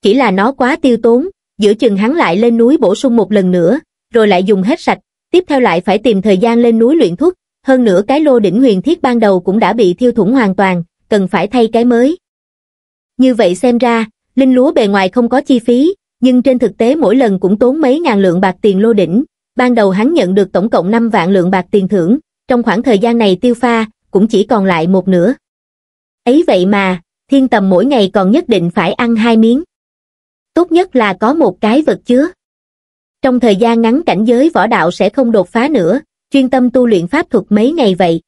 chỉ là nó quá tiêu tốn giữa chừng hắn lại lên núi bổ sung một lần nữa rồi lại dùng hết sạch tiếp theo lại phải tìm thời gian lên núi luyện thuốc hơn nữa cái lô đỉnh huyền thiết ban đầu cũng đã bị thiêu thủng hoàn toàn, cần phải thay cái mới. Như vậy xem ra, linh lúa bề ngoài không có chi phí, nhưng trên thực tế mỗi lần cũng tốn mấy ngàn lượng bạc tiền lô đỉnh. Ban đầu hắn nhận được tổng cộng 5 vạn lượng bạc tiền thưởng, trong khoảng thời gian này tiêu pha, cũng chỉ còn lại một nửa. Ấy vậy mà, thiên tầm mỗi ngày còn nhất định phải ăn hai miếng. Tốt nhất là có một cái vật chứa. Trong thời gian ngắn cảnh giới võ đạo sẽ không đột phá nữa, chuyên tâm tu luyện pháp thuật mấy ngày vậy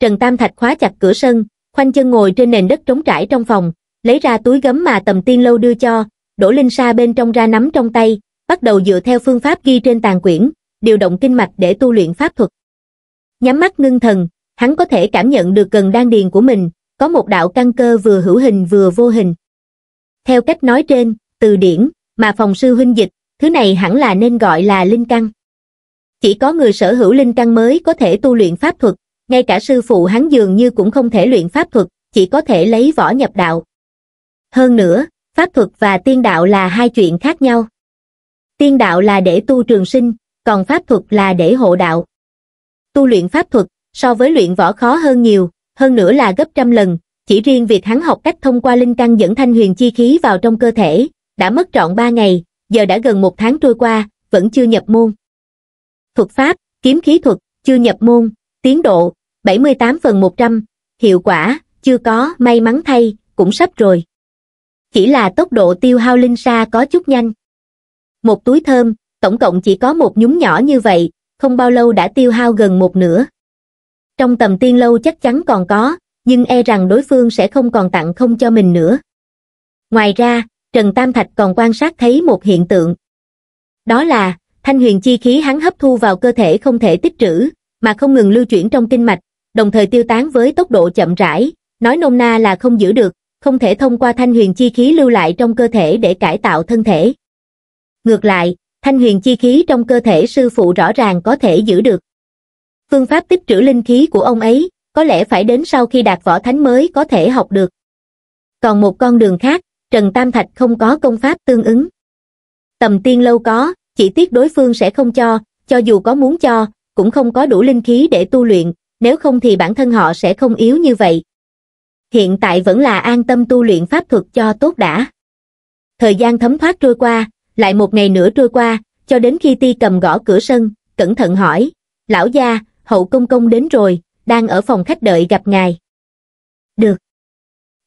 trần tam thạch khóa chặt cửa sân khoanh chân ngồi trên nền đất trống trải trong phòng lấy ra túi gấm mà tầm tiên lâu đưa cho đổ linh sa bên trong ra nắm trong tay bắt đầu dựa theo phương pháp ghi trên tàn quyển điều động kinh mạch để tu luyện pháp thuật nhắm mắt ngưng thần hắn có thể cảm nhận được gần đan điền của mình có một đạo căn cơ vừa hữu hình vừa vô hình theo cách nói trên từ điển mà phòng sư huynh dịch thứ này hẳn là nên gọi là linh căn chỉ có người sở hữu linh căn mới có thể tu luyện pháp thuật, ngay cả sư phụ hắn dường như cũng không thể luyện pháp thuật, chỉ có thể lấy võ nhập đạo. Hơn nữa, pháp thuật và tiên đạo là hai chuyện khác nhau. Tiên đạo là để tu trường sinh, còn pháp thuật là để hộ đạo. Tu luyện pháp thuật so với luyện võ khó hơn nhiều, hơn nữa là gấp trăm lần, chỉ riêng việc hắn học cách thông qua linh căn dẫn thanh huyền chi khí vào trong cơ thể, đã mất trọn ba ngày, giờ đã gần một tháng trôi qua, vẫn chưa nhập môn thuật pháp kiếm khí thuật chưa nhập môn tiến độ 78 phần 100, hiệu quả chưa có may mắn thay cũng sắp rồi chỉ là tốc độ tiêu hao linh sa có chút nhanh một túi thơm tổng cộng chỉ có một nhúng nhỏ như vậy không bao lâu đã tiêu hao gần một nửa trong tầm tiên lâu chắc chắn còn có nhưng e rằng đối phương sẽ không còn tặng không cho mình nữa ngoài ra trần tam thạch còn quan sát thấy một hiện tượng đó là thanh huyền chi khí hắn hấp thu vào cơ thể không thể tích trữ, mà không ngừng lưu chuyển trong kinh mạch, đồng thời tiêu tán với tốc độ chậm rãi, nói nôm na là không giữ được, không thể thông qua thanh huyền chi khí lưu lại trong cơ thể để cải tạo thân thể. Ngược lại, thanh huyền chi khí trong cơ thể sư phụ rõ ràng có thể giữ được. Phương pháp tích trữ linh khí của ông ấy, có lẽ phải đến sau khi đạt võ thánh mới có thể học được. Còn một con đường khác, Trần Tam Thạch không có công pháp tương ứng. Tầm tiên lâu có, chỉ tiếc đối phương sẽ không cho, cho dù có muốn cho, cũng không có đủ linh khí để tu luyện, nếu không thì bản thân họ sẽ không yếu như vậy. Hiện tại vẫn là an tâm tu luyện pháp thuật cho tốt đã. Thời gian thấm thoát trôi qua, lại một ngày nữa trôi qua, cho đến khi ti cầm gõ cửa sân, cẩn thận hỏi, lão gia, hậu công công đến rồi, đang ở phòng khách đợi gặp ngài. Được.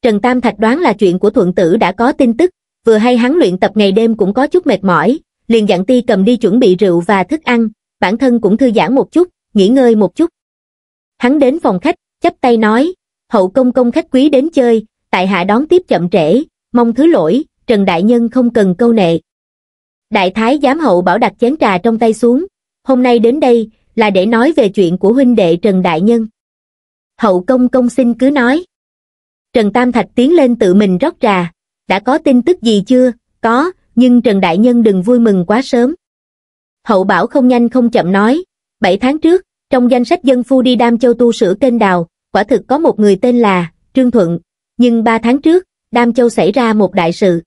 Trần Tam Thạch đoán là chuyện của thuận tử đã có tin tức, vừa hay hắn luyện tập ngày đêm cũng có chút mệt mỏi, liền dặn ti cầm đi chuẩn bị rượu và thức ăn, bản thân cũng thư giãn một chút, nghỉ ngơi một chút. Hắn đến phòng khách, chắp tay nói, hậu công công khách quý đến chơi, tại hạ đón tiếp chậm trễ, mong thứ lỗi, Trần Đại Nhân không cần câu nệ. Đại thái giám hậu bảo đặt chén trà trong tay xuống, hôm nay đến đây là để nói về chuyện của huynh đệ Trần Đại Nhân. Hậu công công xin cứ nói. Trần Tam Thạch tiến lên tự mình rót trà, đã có tin tức gì chưa? Có, nhưng Trần Đại Nhân đừng vui mừng quá sớm. Hậu Bảo không nhanh không chậm nói, 7 tháng trước, trong danh sách dân phu đi Đam Châu tu sửa kênh đào, quả thực có một người tên là Trương Thuận, nhưng 3 tháng trước, Đam Châu xảy ra một đại sự.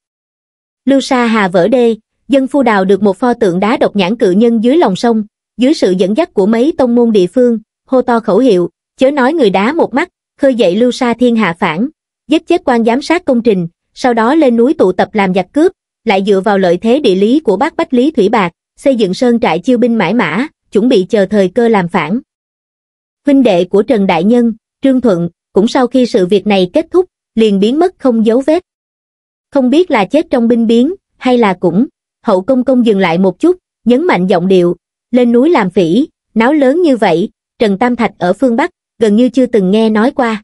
Lưu Sa Hà vỡ đê, dân phu đào được một pho tượng đá độc nhãn cự nhân dưới lòng sông, dưới sự dẫn dắt của mấy tông môn địa phương, hô to khẩu hiệu, chớ nói người đá một mắt, khơi dậy Lưu Sa Thiên Hạ phản, giết chết quan giám sát công trình, sau đó lên núi tụ tập làm giặc cướp, lại dựa vào lợi thế địa lý của bác Bách Lý Thủy Bạc, xây dựng sơn trại chiêu binh mãi mã, chuẩn bị chờ thời cơ làm phản. Huynh đệ của Trần Đại Nhân, Trương Thuận, cũng sau khi sự việc này kết thúc, liền biến mất không dấu vết. Không biết là chết trong binh biến, hay là cũng, hậu công công dừng lại một chút, nhấn mạnh giọng điệu, lên núi làm phỉ, náo lớn như vậy, Trần Tam Thạch ở phương Bắc, gần như chưa từng nghe nói qua.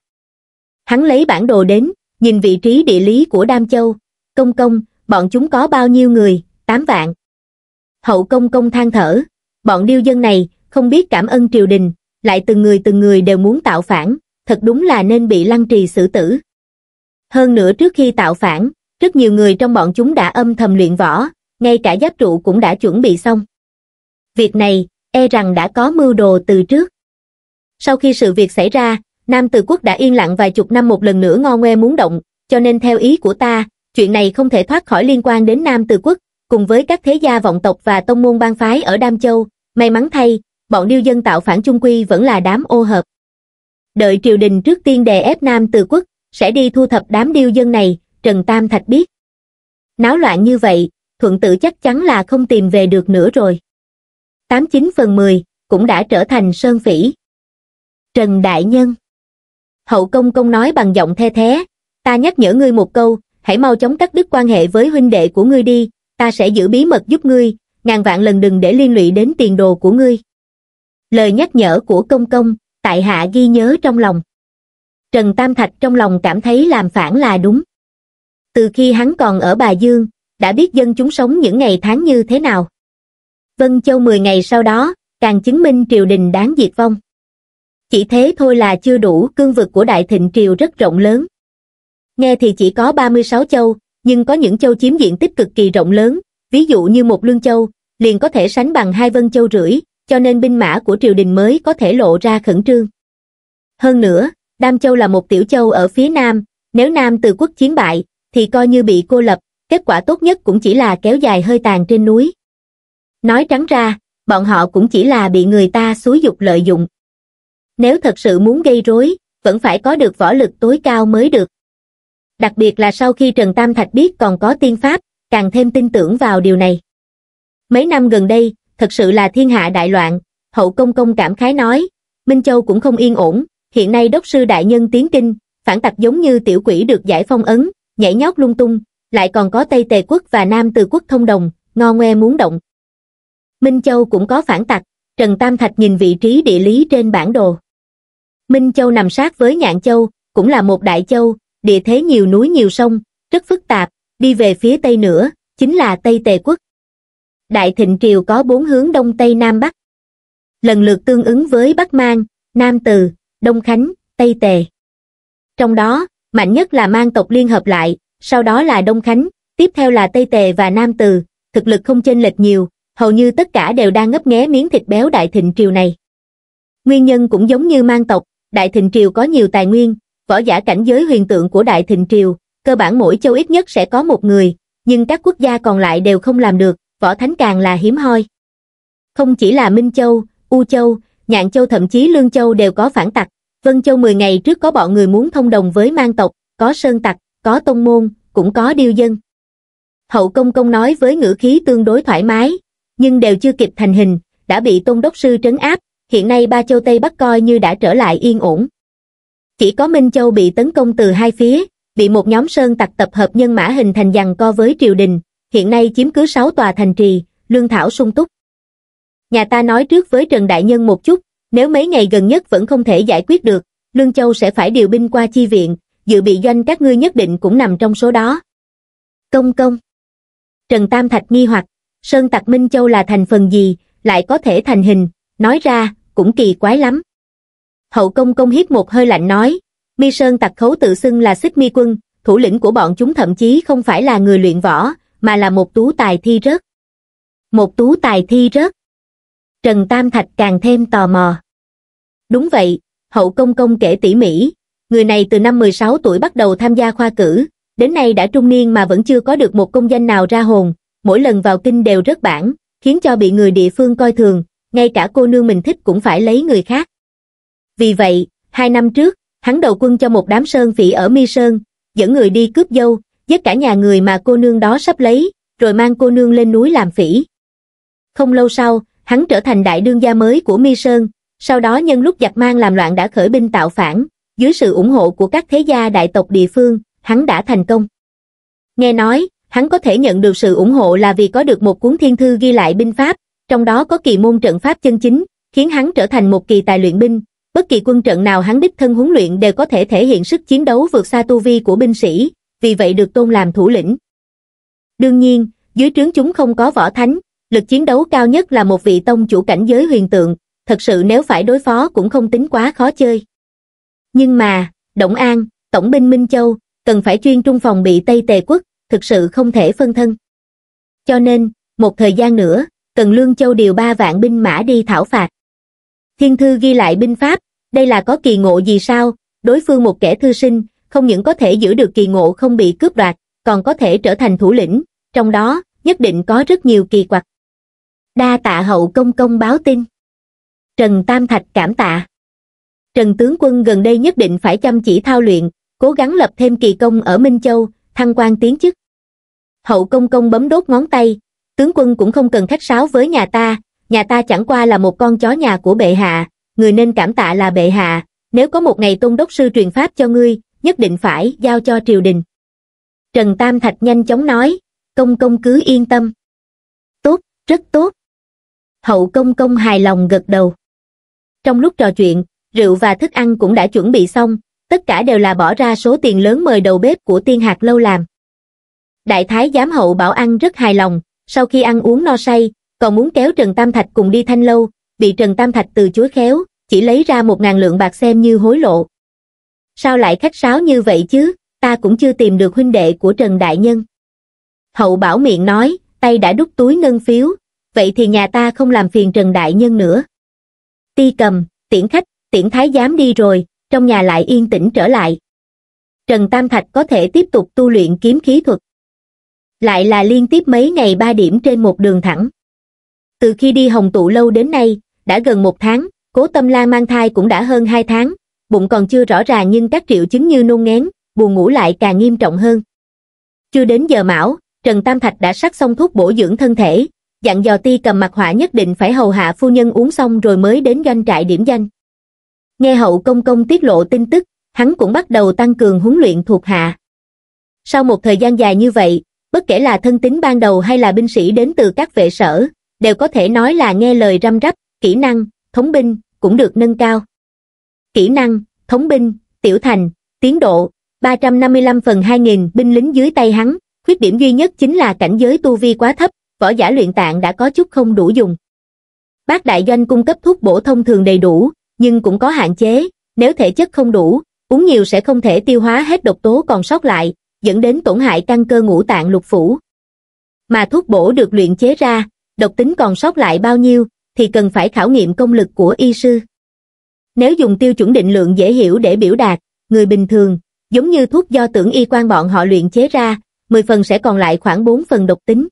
Hắn lấy bản đồ đến, nhìn vị trí địa lý của Đam Châu, công công, bọn chúng có bao nhiêu người tám vạn hậu công công than thở bọn điêu dân này không biết cảm ơn triều đình lại từng người từng người đều muốn tạo phản thật đúng là nên bị lăng trì xử tử hơn nữa trước khi tạo phản rất nhiều người trong bọn chúng đã âm thầm luyện võ ngay cả giáp trụ cũng đã chuẩn bị xong việc này e rằng đã có mưu đồ từ trước sau khi sự việc xảy ra nam từ quốc đã yên lặng vài chục năm một lần nữa ngo ngoe muốn động cho nên theo ý của ta chuyện này không thể thoát khỏi liên quan đến Nam Từ Quốc, cùng với các thế gia vọng tộc và tông môn bang phái ở Đam Châu, may mắn thay, bọn điêu dân tạo phản Trung Quy vẫn là đám ô hợp. Đợi triều đình trước tiên đè ép Nam Từ Quốc, sẽ đi thu thập đám điêu dân này, Trần Tam Thạch biết. Náo loạn như vậy, thuận tử chắc chắn là không tìm về được nữa rồi. 89 phần 10, cũng đã trở thành sơn phỉ. Trần Đại Nhân Hậu Công Công nói bằng giọng the thế, ta nhắc nhở ngươi một câu, hãy mau chóng cắt đứt quan hệ với huynh đệ của ngươi đi, ta sẽ giữ bí mật giúp ngươi, ngàn vạn lần đừng để liên lụy đến tiền đồ của ngươi. Lời nhắc nhở của công công, tại hạ ghi nhớ trong lòng. Trần Tam Thạch trong lòng cảm thấy làm phản là đúng. Từ khi hắn còn ở Bà Dương, đã biết dân chúng sống những ngày tháng như thế nào. Vân Châu 10 ngày sau đó, càng chứng minh triều đình đáng diệt vong. Chỉ thế thôi là chưa đủ, cương vực của Đại Thịnh Triều rất rộng lớn, Nghe thì chỉ có 36 châu, nhưng có những châu chiếm diện tích cực kỳ rộng lớn, ví dụ như một lương châu, liền có thể sánh bằng hai vân châu rưỡi, cho nên binh mã của triều đình mới có thể lộ ra khẩn trương. Hơn nữa, Đam Châu là một tiểu châu ở phía nam, nếu nam từ quốc chiến bại, thì coi như bị cô lập, kết quả tốt nhất cũng chỉ là kéo dài hơi tàn trên núi. Nói trắng ra, bọn họ cũng chỉ là bị người ta xúi dục lợi dụng. Nếu thật sự muốn gây rối, vẫn phải có được võ lực tối cao mới được đặc biệt là sau khi Trần Tam Thạch biết còn có tiên pháp, càng thêm tin tưởng vào điều này. Mấy năm gần đây, thật sự là thiên hạ đại loạn, hậu công công cảm khái nói, Minh Châu cũng không yên ổn, hiện nay đốc sư đại nhân tiến kinh, phản tặc giống như tiểu quỷ được giải phong ấn, nhảy nhót lung tung, lại còn có Tây Tề quốc và Nam Từ quốc thông đồng, ngo ngoe muốn động. Minh Châu cũng có phản tặc, Trần Tam Thạch nhìn vị trí địa lý trên bản đồ. Minh Châu nằm sát với Nhạn Châu, cũng là một đại châu, địa thế nhiều núi nhiều sông, rất phức tạp, đi về phía tây nữa, chính là Tây Tề Quốc. Đại Thịnh Triều có bốn hướng Đông Tây Nam Bắc. Lần lượt tương ứng với Bắc Mang, Nam Từ, Đông Khánh, Tây Tề. Trong đó, mạnh nhất là Mang tộc liên hợp lại, sau đó là Đông Khánh, tiếp theo là Tây Tề và Nam Từ, thực lực không chênh lệch nhiều, hầu như tất cả đều đang ngấp nghé miếng thịt béo Đại Thịnh Triều này. Nguyên nhân cũng giống như Mang tộc, Đại Thịnh Triều có nhiều tài nguyên, võ giả cảnh giới huyền tượng của Đại Thịnh Triều, cơ bản mỗi châu ít nhất sẽ có một người, nhưng các quốc gia còn lại đều không làm được, võ thánh càng là hiếm hoi. Không chỉ là Minh Châu, U Châu, Nhạn Châu thậm chí Lương Châu đều có phản tặc, Vân Châu 10 ngày trước có bọn người muốn thông đồng với mang tộc, có sơn tặc, có tông môn, cũng có điêu dân. Hậu công công nói với ngữ khí tương đối thoải mái, nhưng đều chưa kịp thành hình, đã bị tôn đốc sư trấn áp, hiện nay ba châu Tây Bắc coi như đã trở lại yên ổn. Chỉ có Minh Châu bị tấn công từ hai phía, bị một nhóm sơn tặc tập hợp nhân mã hình thành giằng co với triều đình, hiện nay chiếm cứ sáu tòa thành trì, lương thảo sung túc. Nhà ta nói trước với Trần Đại Nhân một chút, nếu mấy ngày gần nhất vẫn không thể giải quyết được, Lương Châu sẽ phải điều binh qua chi viện, dự bị doanh các ngươi nhất định cũng nằm trong số đó. Công công Trần Tam Thạch nghi hoặc, Sơn Tặc Minh Châu là thành phần gì, lại có thể thành hình, nói ra, cũng kỳ quái lắm. Hậu công công hiếp một hơi lạnh nói, mi sơn tặc khấu tự xưng là xích mi quân, thủ lĩnh của bọn chúng thậm chí không phải là người luyện võ, mà là một tú tài thi rớt. Một tú tài thi rớt. Trần Tam Thạch càng thêm tò mò. Đúng vậy, hậu công công kể tỉ mỉ, người này từ năm 16 tuổi bắt đầu tham gia khoa cử, đến nay đã trung niên mà vẫn chưa có được một công danh nào ra hồn, mỗi lần vào kinh đều rất bản, khiến cho bị người địa phương coi thường, ngay cả cô nương mình thích cũng phải lấy người khác. Vì vậy, hai năm trước, hắn đầu quân cho một đám sơn phỉ ở Mi Sơn, dẫn người đi cướp dâu, giết cả nhà người mà cô nương đó sắp lấy, rồi mang cô nương lên núi làm phỉ. Không lâu sau, hắn trở thành đại đương gia mới của Mi Sơn, sau đó nhân lúc giặc mang làm loạn đã khởi binh tạo phản, dưới sự ủng hộ của các thế gia đại tộc địa phương, hắn đã thành công. Nghe nói, hắn có thể nhận được sự ủng hộ là vì có được một cuốn thiên thư ghi lại binh pháp, trong đó có kỳ môn trận pháp chân chính, khiến hắn trở thành một kỳ tài luyện binh, bất kỳ quân trận nào hắn đích thân huấn luyện đều có thể thể hiện sức chiến đấu vượt xa tu vi của binh sĩ, vì vậy được tôn làm thủ lĩnh. Đương nhiên, dưới trướng chúng không có võ thánh, lực chiến đấu cao nhất là một vị tông chủ cảnh giới huyền tượng, thật sự nếu phải đối phó cũng không tính quá khó chơi. Nhưng mà, Động An, Tổng binh Minh Châu, cần phải chuyên trung phòng bị Tây Tề quốc, thực sự không thể phân thân. Cho nên, một thời gian nữa, Cần Lương Châu điều ba vạn binh mã đi thảo phạt. Thiên thư ghi lại binh pháp, đây là có kỳ ngộ gì sao? Đối phương một kẻ thư sinh, không những có thể giữ được kỳ ngộ không bị cướp đoạt, còn có thể trở thành thủ lĩnh, trong đó nhất định có rất nhiều kỳ quặc. Đa tạ hậu công công báo tin. Trần Tam Thạch cảm tạ. Trần Tướng Quân gần đây nhất định phải chăm chỉ thao luyện, cố gắng lập thêm kỳ công ở Minh Châu, thăng quan tiến chức. Hậu công công bấm đốt ngón tay, tướng quân cũng không cần khách sáo với nhà ta, nhà ta chẳng qua là một con chó nhà của bệ hạ, người nên cảm tạ là bệ hạ, nếu có một ngày tôn đốc sư truyền pháp cho ngươi, nhất định phải giao cho triều đình. Trần Tam Thạch nhanh chóng nói, công công cứ yên tâm. Tốt, rất tốt. Hậu công công hài lòng gật đầu. Trong lúc trò chuyện, rượu và thức ăn cũng đã chuẩn bị xong, tất cả đều là bỏ ra số tiền lớn mời đầu bếp của tiên hạt lâu làm. Đại thái giám hậu bảo ăn rất hài lòng, sau khi ăn uống no say, còn muốn kéo Trần Tam Thạch cùng đi thanh lâu, bị Trần Tam Thạch từ chối khéo, chỉ lấy ra một ngàn lượng bạc xem như hối lộ. Sao lại khách sáo như vậy chứ, ta cũng chưa tìm được huynh đệ của Trần Đại Nhân. Hậu bảo miệng nói, tay đã đút túi ngân phiếu, vậy thì nhà ta không làm phiền Trần Đại Nhân nữa. Ti cầm, tiễn khách, tiễn thái giám đi rồi, trong nhà lại yên tĩnh trở lại. Trần Tam Thạch có thể tiếp tục tu luyện kiếm khí thuật. Lại là liên tiếp mấy ngày ba điểm trên một đường thẳng từ khi đi hồng tụ lâu đến nay đã gần một tháng cố tâm la mang thai cũng đã hơn hai tháng bụng còn chưa rõ ràng nhưng các triệu chứng như nôn ngén buồn ngủ lại càng nghiêm trọng hơn chưa đến giờ mão trần tam thạch đã sắc xong thuốc bổ dưỡng thân thể dặn dò ti cầm mặt họa nhất định phải hầu hạ phu nhân uống xong rồi mới đến doanh trại điểm danh nghe hậu công công tiết lộ tin tức hắn cũng bắt đầu tăng cường huấn luyện thuộc hạ sau một thời gian dài như vậy bất kể là thân tín ban đầu hay là binh sĩ đến từ các vệ sở đều có thể nói là nghe lời răm rắp, kỹ năng, thống binh, cũng được nâng cao. Kỹ năng, thống binh, tiểu thành, tiến độ, 355 phần 2.000 binh lính dưới tay hắn, khuyết điểm duy nhất chính là cảnh giới tu vi quá thấp, võ giả luyện tạng đã có chút không đủ dùng. Bác đại doanh cung cấp thuốc bổ thông thường đầy đủ, nhưng cũng có hạn chế, nếu thể chất không đủ, uống nhiều sẽ không thể tiêu hóa hết độc tố còn sót lại, dẫn đến tổn hại căn cơ ngũ tạng lục phủ. Mà thuốc bổ được luyện chế ra, độc tính còn sót lại bao nhiêu, thì cần phải khảo nghiệm công lực của y sư. Nếu dùng tiêu chuẩn định lượng dễ hiểu để biểu đạt, người bình thường, giống như thuốc do tưởng y quan bọn họ luyện chế ra, 10 phần sẽ còn lại khoảng 4 phần độc tính.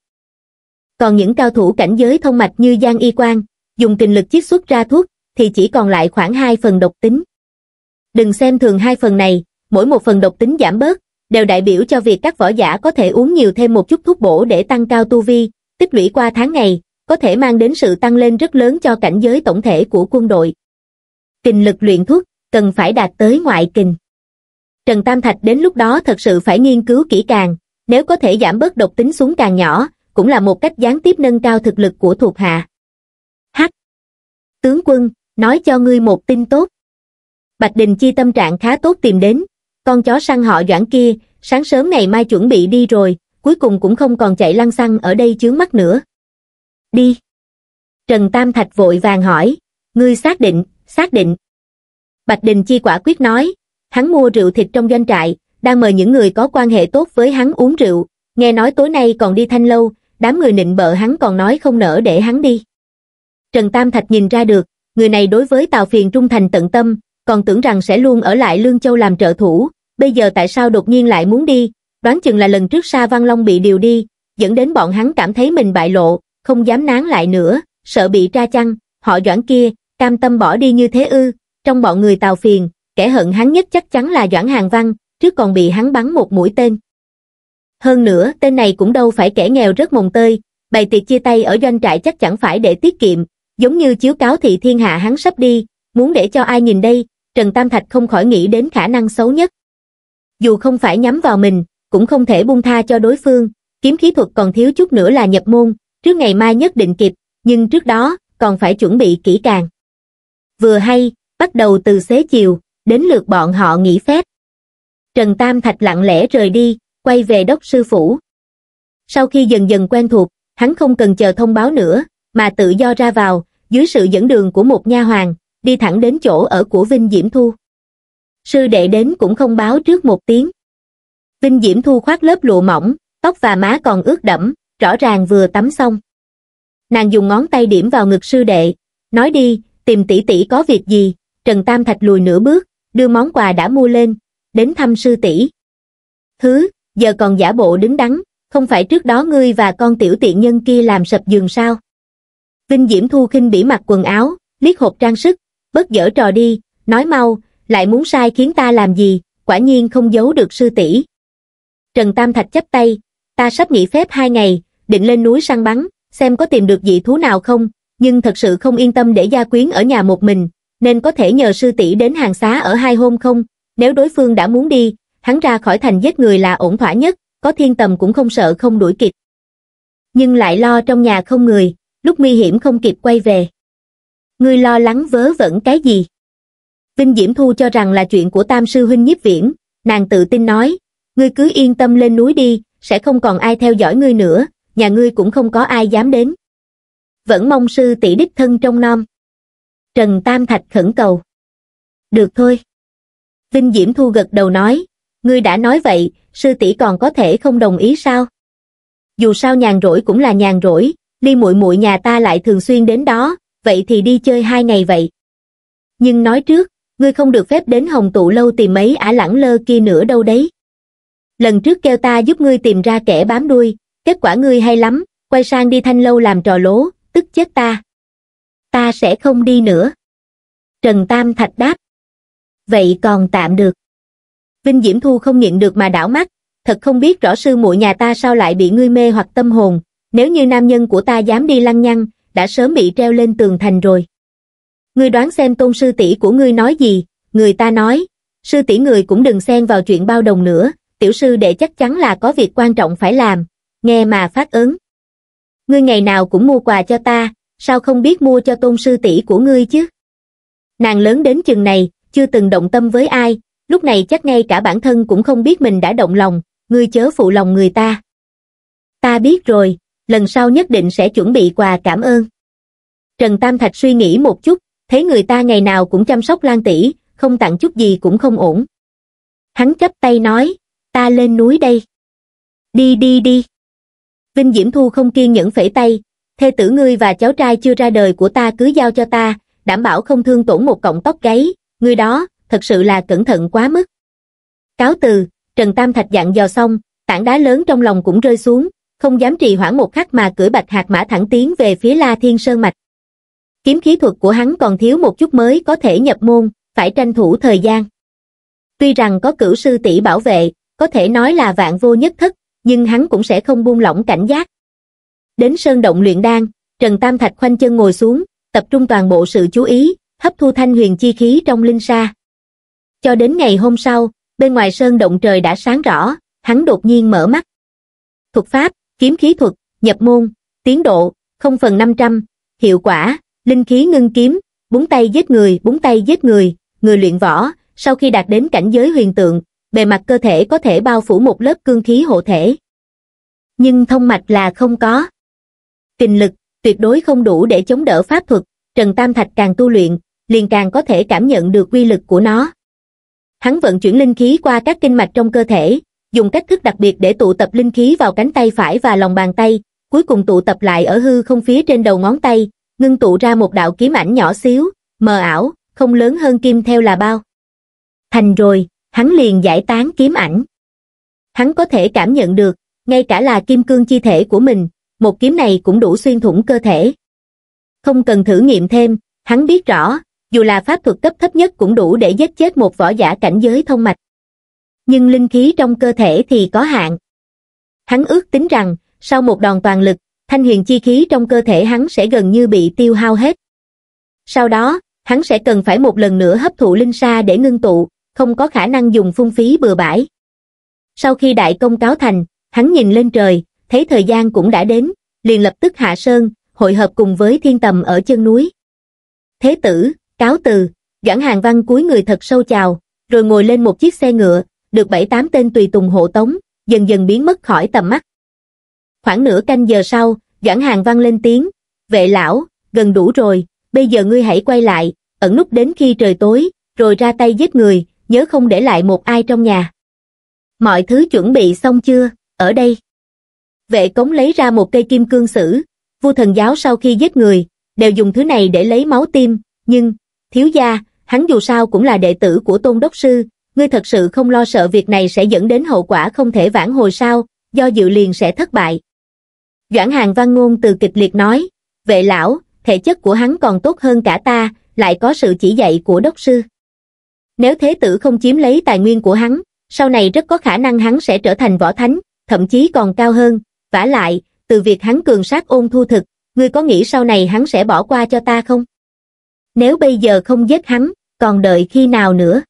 Còn những cao thủ cảnh giới thông mạch như Giang Y Quang, dùng kinh lực chiết xuất ra thuốc, thì chỉ còn lại khoảng 2 phần độc tính. Đừng xem thường hai phần này, mỗi một phần độc tính giảm bớt, đều đại biểu cho việc các võ giả có thể uống nhiều thêm một chút thuốc bổ để tăng cao tu vi, tích lũy qua tháng ngày, có thể mang đến sự tăng lên rất lớn cho cảnh giới tổng thể của quân đội. Kình lực luyện thuốc, cần phải đạt tới ngoại kình. Trần Tam Thạch đến lúc đó thật sự phải nghiên cứu kỹ càng, nếu có thể giảm bớt độc tính xuống càng nhỏ, cũng là một cách gián tiếp nâng cao thực lực của thuộc hạ. H. Tướng quân, nói cho ngươi một tin tốt. Bạch Đình Chi tâm trạng khá tốt tìm đến, con chó săn họ Doãn kia, sáng sớm ngày mai chuẩn bị đi rồi, cuối cùng cũng không còn chạy lăng xăng ở đây chướng mắt nữa. Đi. Trần Tam Thạch vội vàng hỏi, ngươi xác định, xác định. Bạch Đình Chi quả quyết nói, hắn mua rượu thịt trong doanh trại, đang mời những người có quan hệ tốt với hắn uống rượu, nghe nói tối nay còn đi thanh lâu, đám người nịnh bợ hắn còn nói không nỡ để hắn đi. Trần Tam Thạch nhìn ra được, người này đối với Tào Phiền trung thành tận tâm, còn tưởng rằng sẽ luôn ở lại Lương Châu làm trợ thủ, bây giờ tại sao đột nhiên lại muốn đi, đoán chừng là lần trước Sa Văn Long bị điều đi, dẫn đến bọn hắn cảm thấy mình bại lộ, không dám nán lại nữa, sợ bị tra chăng, họ Doãn kia, cam tâm bỏ đi như thế ư, trong bọn người tàu Phiền, kẻ hận hắn nhất chắc chắn là Doãn Hàng Văn, trước còn bị hắn bắn một mũi tên. Hơn nữa, tên này cũng đâu phải kẻ nghèo rất mồng tơi, bày tiệc chia tay ở doanh trại chắc chẳng phải để tiết kiệm, giống như chiếu cáo thị thiên hạ hắn sắp đi, muốn để cho ai nhìn đây, Trần Tam Thạch không khỏi nghĩ đến khả năng xấu nhất. Dù không phải nhắm vào mình, cũng không thể buông tha cho đối phương, kiếm khí thuật còn thiếu chút nữa là nhập môn, trước ngày mai nhất định kịp, nhưng trước đó, còn phải chuẩn bị kỹ càng. Vừa hay, bắt đầu từ xế chiều, đến lượt bọn họ nghỉ phép. Trần Tam Thạch lặng lẽ rời đi, quay về đốc sư phủ. Sau khi dần dần quen thuộc, hắn không cần chờ thông báo nữa, mà tự do ra vào, dưới sự dẫn đường của một nha hoàng, đi thẳng đến chỗ ở của Vinh Diễm Thu. Sư đệ đến cũng không báo trước một tiếng. Vinh Diễm Thu khoác lớp lụa mỏng, tóc và má còn ướt đẫm, rõ ràng vừa tắm xong. Nàng dùng ngón tay điểm vào ngực sư đệ, nói đi, tìm tỷ tỷ có việc gì, Trần Tam Thạch lùi nửa bước, đưa món quà đã mua lên, đến thăm sư tỷ. Thứ, giờ còn giả bộ đứng đắn, không phải trước đó ngươi và con tiểu tiện nhân kia làm sập giường sao? Vinh Diễm Thu khinh bỉ mặt quần áo, liếc hộp trang sức, bất dở trò đi, nói mau, lại muốn sai khiến ta làm gì, quả nhiên không giấu được sư tỷ. Trần Tam Thạch chấp tay, ta sắp nghỉ phép hai ngày, định lên núi săn bắn, xem có tìm được dị thú nào không, nhưng thật sự không yên tâm để gia quyến ở nhà một mình, nên có thể nhờ sư tỷ đến hàng xá ở hai hôm không, nếu đối phương đã muốn đi, hắn ra khỏi thành giết người là ổn thỏa nhất, có thiên tầm cũng không sợ không đuổi kịp. Nhưng lại lo trong nhà không người, lúc nguy hiểm không kịp quay về. Ngươi lo lắng vớ vẩn cái gì? Vinh Diễm Thu cho rằng là chuyện của tam sư huynh nhiếp viễn, nàng tự tin nói, ngươi cứ yên tâm lên núi đi sẽ không còn ai theo dõi ngươi nữa nhà ngươi cũng không có ai dám đến vẫn mong sư tỷ đích thân trong nom trần tam thạch khẩn cầu được thôi vinh diễm thu gật đầu nói ngươi đã nói vậy sư tỷ còn có thể không đồng ý sao dù sao nhàn rỗi cũng là nhàn rỗi ly muội muội nhà ta lại thường xuyên đến đó vậy thì đi chơi hai ngày vậy nhưng nói trước ngươi không được phép đến hồng tụ lâu tìm mấy ả lẳng lơ kia nữa đâu đấy lần trước kêu ta giúp ngươi tìm ra kẻ bám đuôi kết quả ngươi hay lắm quay sang đi thanh lâu làm trò lố tức chết ta ta sẽ không đi nữa trần tam thạch đáp vậy còn tạm được vinh diễm thu không nhịn được mà đảo mắt thật không biết rõ sư muội nhà ta sao lại bị ngươi mê hoặc tâm hồn nếu như nam nhân của ta dám đi lăng nhăng đã sớm bị treo lên tường thành rồi ngươi đoán xem tôn sư tỷ của ngươi nói gì người ta nói sư tỷ người cũng đừng xen vào chuyện bao đồng nữa tiểu sư đệ chắc chắn là có việc quan trọng phải làm, nghe mà phát ứng. Ngươi ngày nào cũng mua quà cho ta, sao không biết mua cho tôn sư tỷ của ngươi chứ? Nàng lớn đến chừng này, chưa từng động tâm với ai, lúc này chắc ngay cả bản thân cũng không biết mình đã động lòng, ngươi chớ phụ lòng người ta. Ta biết rồi, lần sau nhất định sẽ chuẩn bị quà cảm ơn. Trần Tam Thạch suy nghĩ một chút, thấy người ta ngày nào cũng chăm sóc Lan tỷ, không tặng chút gì cũng không ổn. Hắn chấp tay nói, ta lên núi đây. Đi đi đi. Vinh Diễm Thu không kiên nhẫn phẩy tay, thê tử ngươi và cháu trai chưa ra đời của ta cứ giao cho ta, đảm bảo không thương tổn một cọng tóc gáy, ngươi đó, thật sự là cẩn thận quá mức. Cáo từ, Trần Tam Thạch dặn dò xong, tảng đá lớn trong lòng cũng rơi xuống, không dám trì hoãn một khắc mà cưỡi bạch hạt mã thẳng tiến về phía La Thiên Sơn Mạch. Kiếm khí thuật của hắn còn thiếu một chút mới có thể nhập môn, phải tranh thủ thời gian. Tuy rằng có cửu sư tỷ bảo vệ, có thể nói là vạn vô nhất thất, nhưng hắn cũng sẽ không buông lỏng cảnh giác. Đến sơn động luyện đan, Trần Tam Thạch khoanh chân ngồi xuống, tập trung toàn bộ sự chú ý, hấp thu thanh huyền chi khí trong linh sa. Cho đến ngày hôm sau, bên ngoài sơn động trời đã sáng rõ, hắn đột nhiên mở mắt. Thuật pháp, kiếm khí thuật, nhập môn, tiến độ, 0 phần 500, hiệu quả, linh khí ngưng kiếm, búng tay giết người, búng tay giết người, người luyện võ, sau khi đạt đến cảnh giới huyền tượng, bề mặt cơ thể có thể bao phủ một lớp cương khí hộ thể. Nhưng thông mạch là không có. Kinh lực, tuyệt đối không đủ để chống đỡ pháp thuật, Trần Tam Thạch càng tu luyện, liền càng có thể cảm nhận được quy lực của nó. Hắn vận chuyển linh khí qua các kinh mạch trong cơ thể, dùng cách thức đặc biệt để tụ tập linh khí vào cánh tay phải và lòng bàn tay, cuối cùng tụ tập lại ở hư không phía trên đầu ngón tay, ngưng tụ ra một đạo kiếm ảnh nhỏ xíu, mờ ảo, không lớn hơn kim theo là bao. Thành rồi, hắn liền giải tán kiếm ảnh. Hắn có thể cảm nhận được, ngay cả là kim cương chi thể của mình, một kiếm này cũng đủ xuyên thủng cơ thể. Không cần thử nghiệm thêm, hắn biết rõ, dù là pháp thuật cấp thấp nhất cũng đủ để giết chết một võ giả cảnh giới thông mạch. Nhưng linh khí trong cơ thể thì có hạn. Hắn ước tính rằng, sau một đòn toàn lực, thanh huyền chi khí trong cơ thể hắn sẽ gần như bị tiêu hao hết. Sau đó, hắn sẽ cần phải một lần nữa hấp thụ linh sa để ngưng tụ, không có khả năng dùng phung phí bừa bãi. Sau khi đại công cáo thành, hắn nhìn lên trời, thấy thời gian cũng đã đến, liền lập tức hạ sơn, hội hợp cùng với thiên tầm ở chân núi. Thế tử, cáo từ, Doãn Hàng Văn cuối người thật sâu chào, rồi ngồi lên một chiếc xe ngựa, được bảy tám tên tùy tùng hộ tống, dần dần biến mất khỏi tầm mắt. Khoảng nửa canh giờ sau, Doãn Hàng Văn lên tiếng, vệ lão, gần đủ rồi, bây giờ ngươi hãy quay lại, ẩn nút đến khi trời tối, rồi ra tay giết người, nhớ không để lại một ai trong nhà. Mọi thứ chuẩn bị xong chưa, ở đây. Vệ cống lấy ra một cây kim cương sử, vua thần giáo sau khi giết người, đều dùng thứ này để lấy máu tim, nhưng, thiếu gia, hắn dù sao cũng là đệ tử của tôn đốc sư, ngươi thật sự không lo sợ việc này sẽ dẫn đến hậu quả không thể vãn hồi sao, do dự liền sẽ thất bại. Doãn hàng văn ngôn từ kịch liệt nói, vệ lão, thể chất của hắn còn tốt hơn cả ta, lại có sự chỉ dạy của đốc sư. Nếu thế tử không chiếm lấy tài nguyên của hắn, sau này rất có khả năng hắn sẽ trở thành võ thánh, thậm chí còn cao hơn. vả lại, từ việc hắn cường sát ôn thu thực, ngươi có nghĩ sau này hắn sẽ bỏ qua cho ta không? Nếu bây giờ không giết hắn, còn đợi khi nào nữa?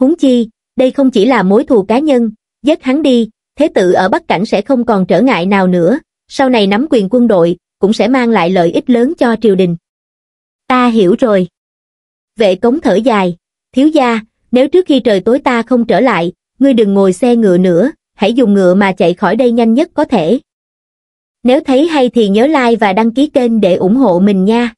húng chi, đây không chỉ là mối thù cá nhân, giết hắn đi, thế tử ở Bắc Cảnh sẽ không còn trở ngại nào nữa, sau này nắm quyền quân đội, cũng sẽ mang lại lợi ích lớn cho triều đình. Ta hiểu rồi. Vệ cống thở dài, thiếu gia nếu trước khi trời tối ta không trở lại ngươi đừng ngồi xe ngựa nữa hãy dùng ngựa mà chạy khỏi đây nhanh nhất có thể nếu thấy hay thì nhớ like và đăng ký kênh để ủng hộ mình nha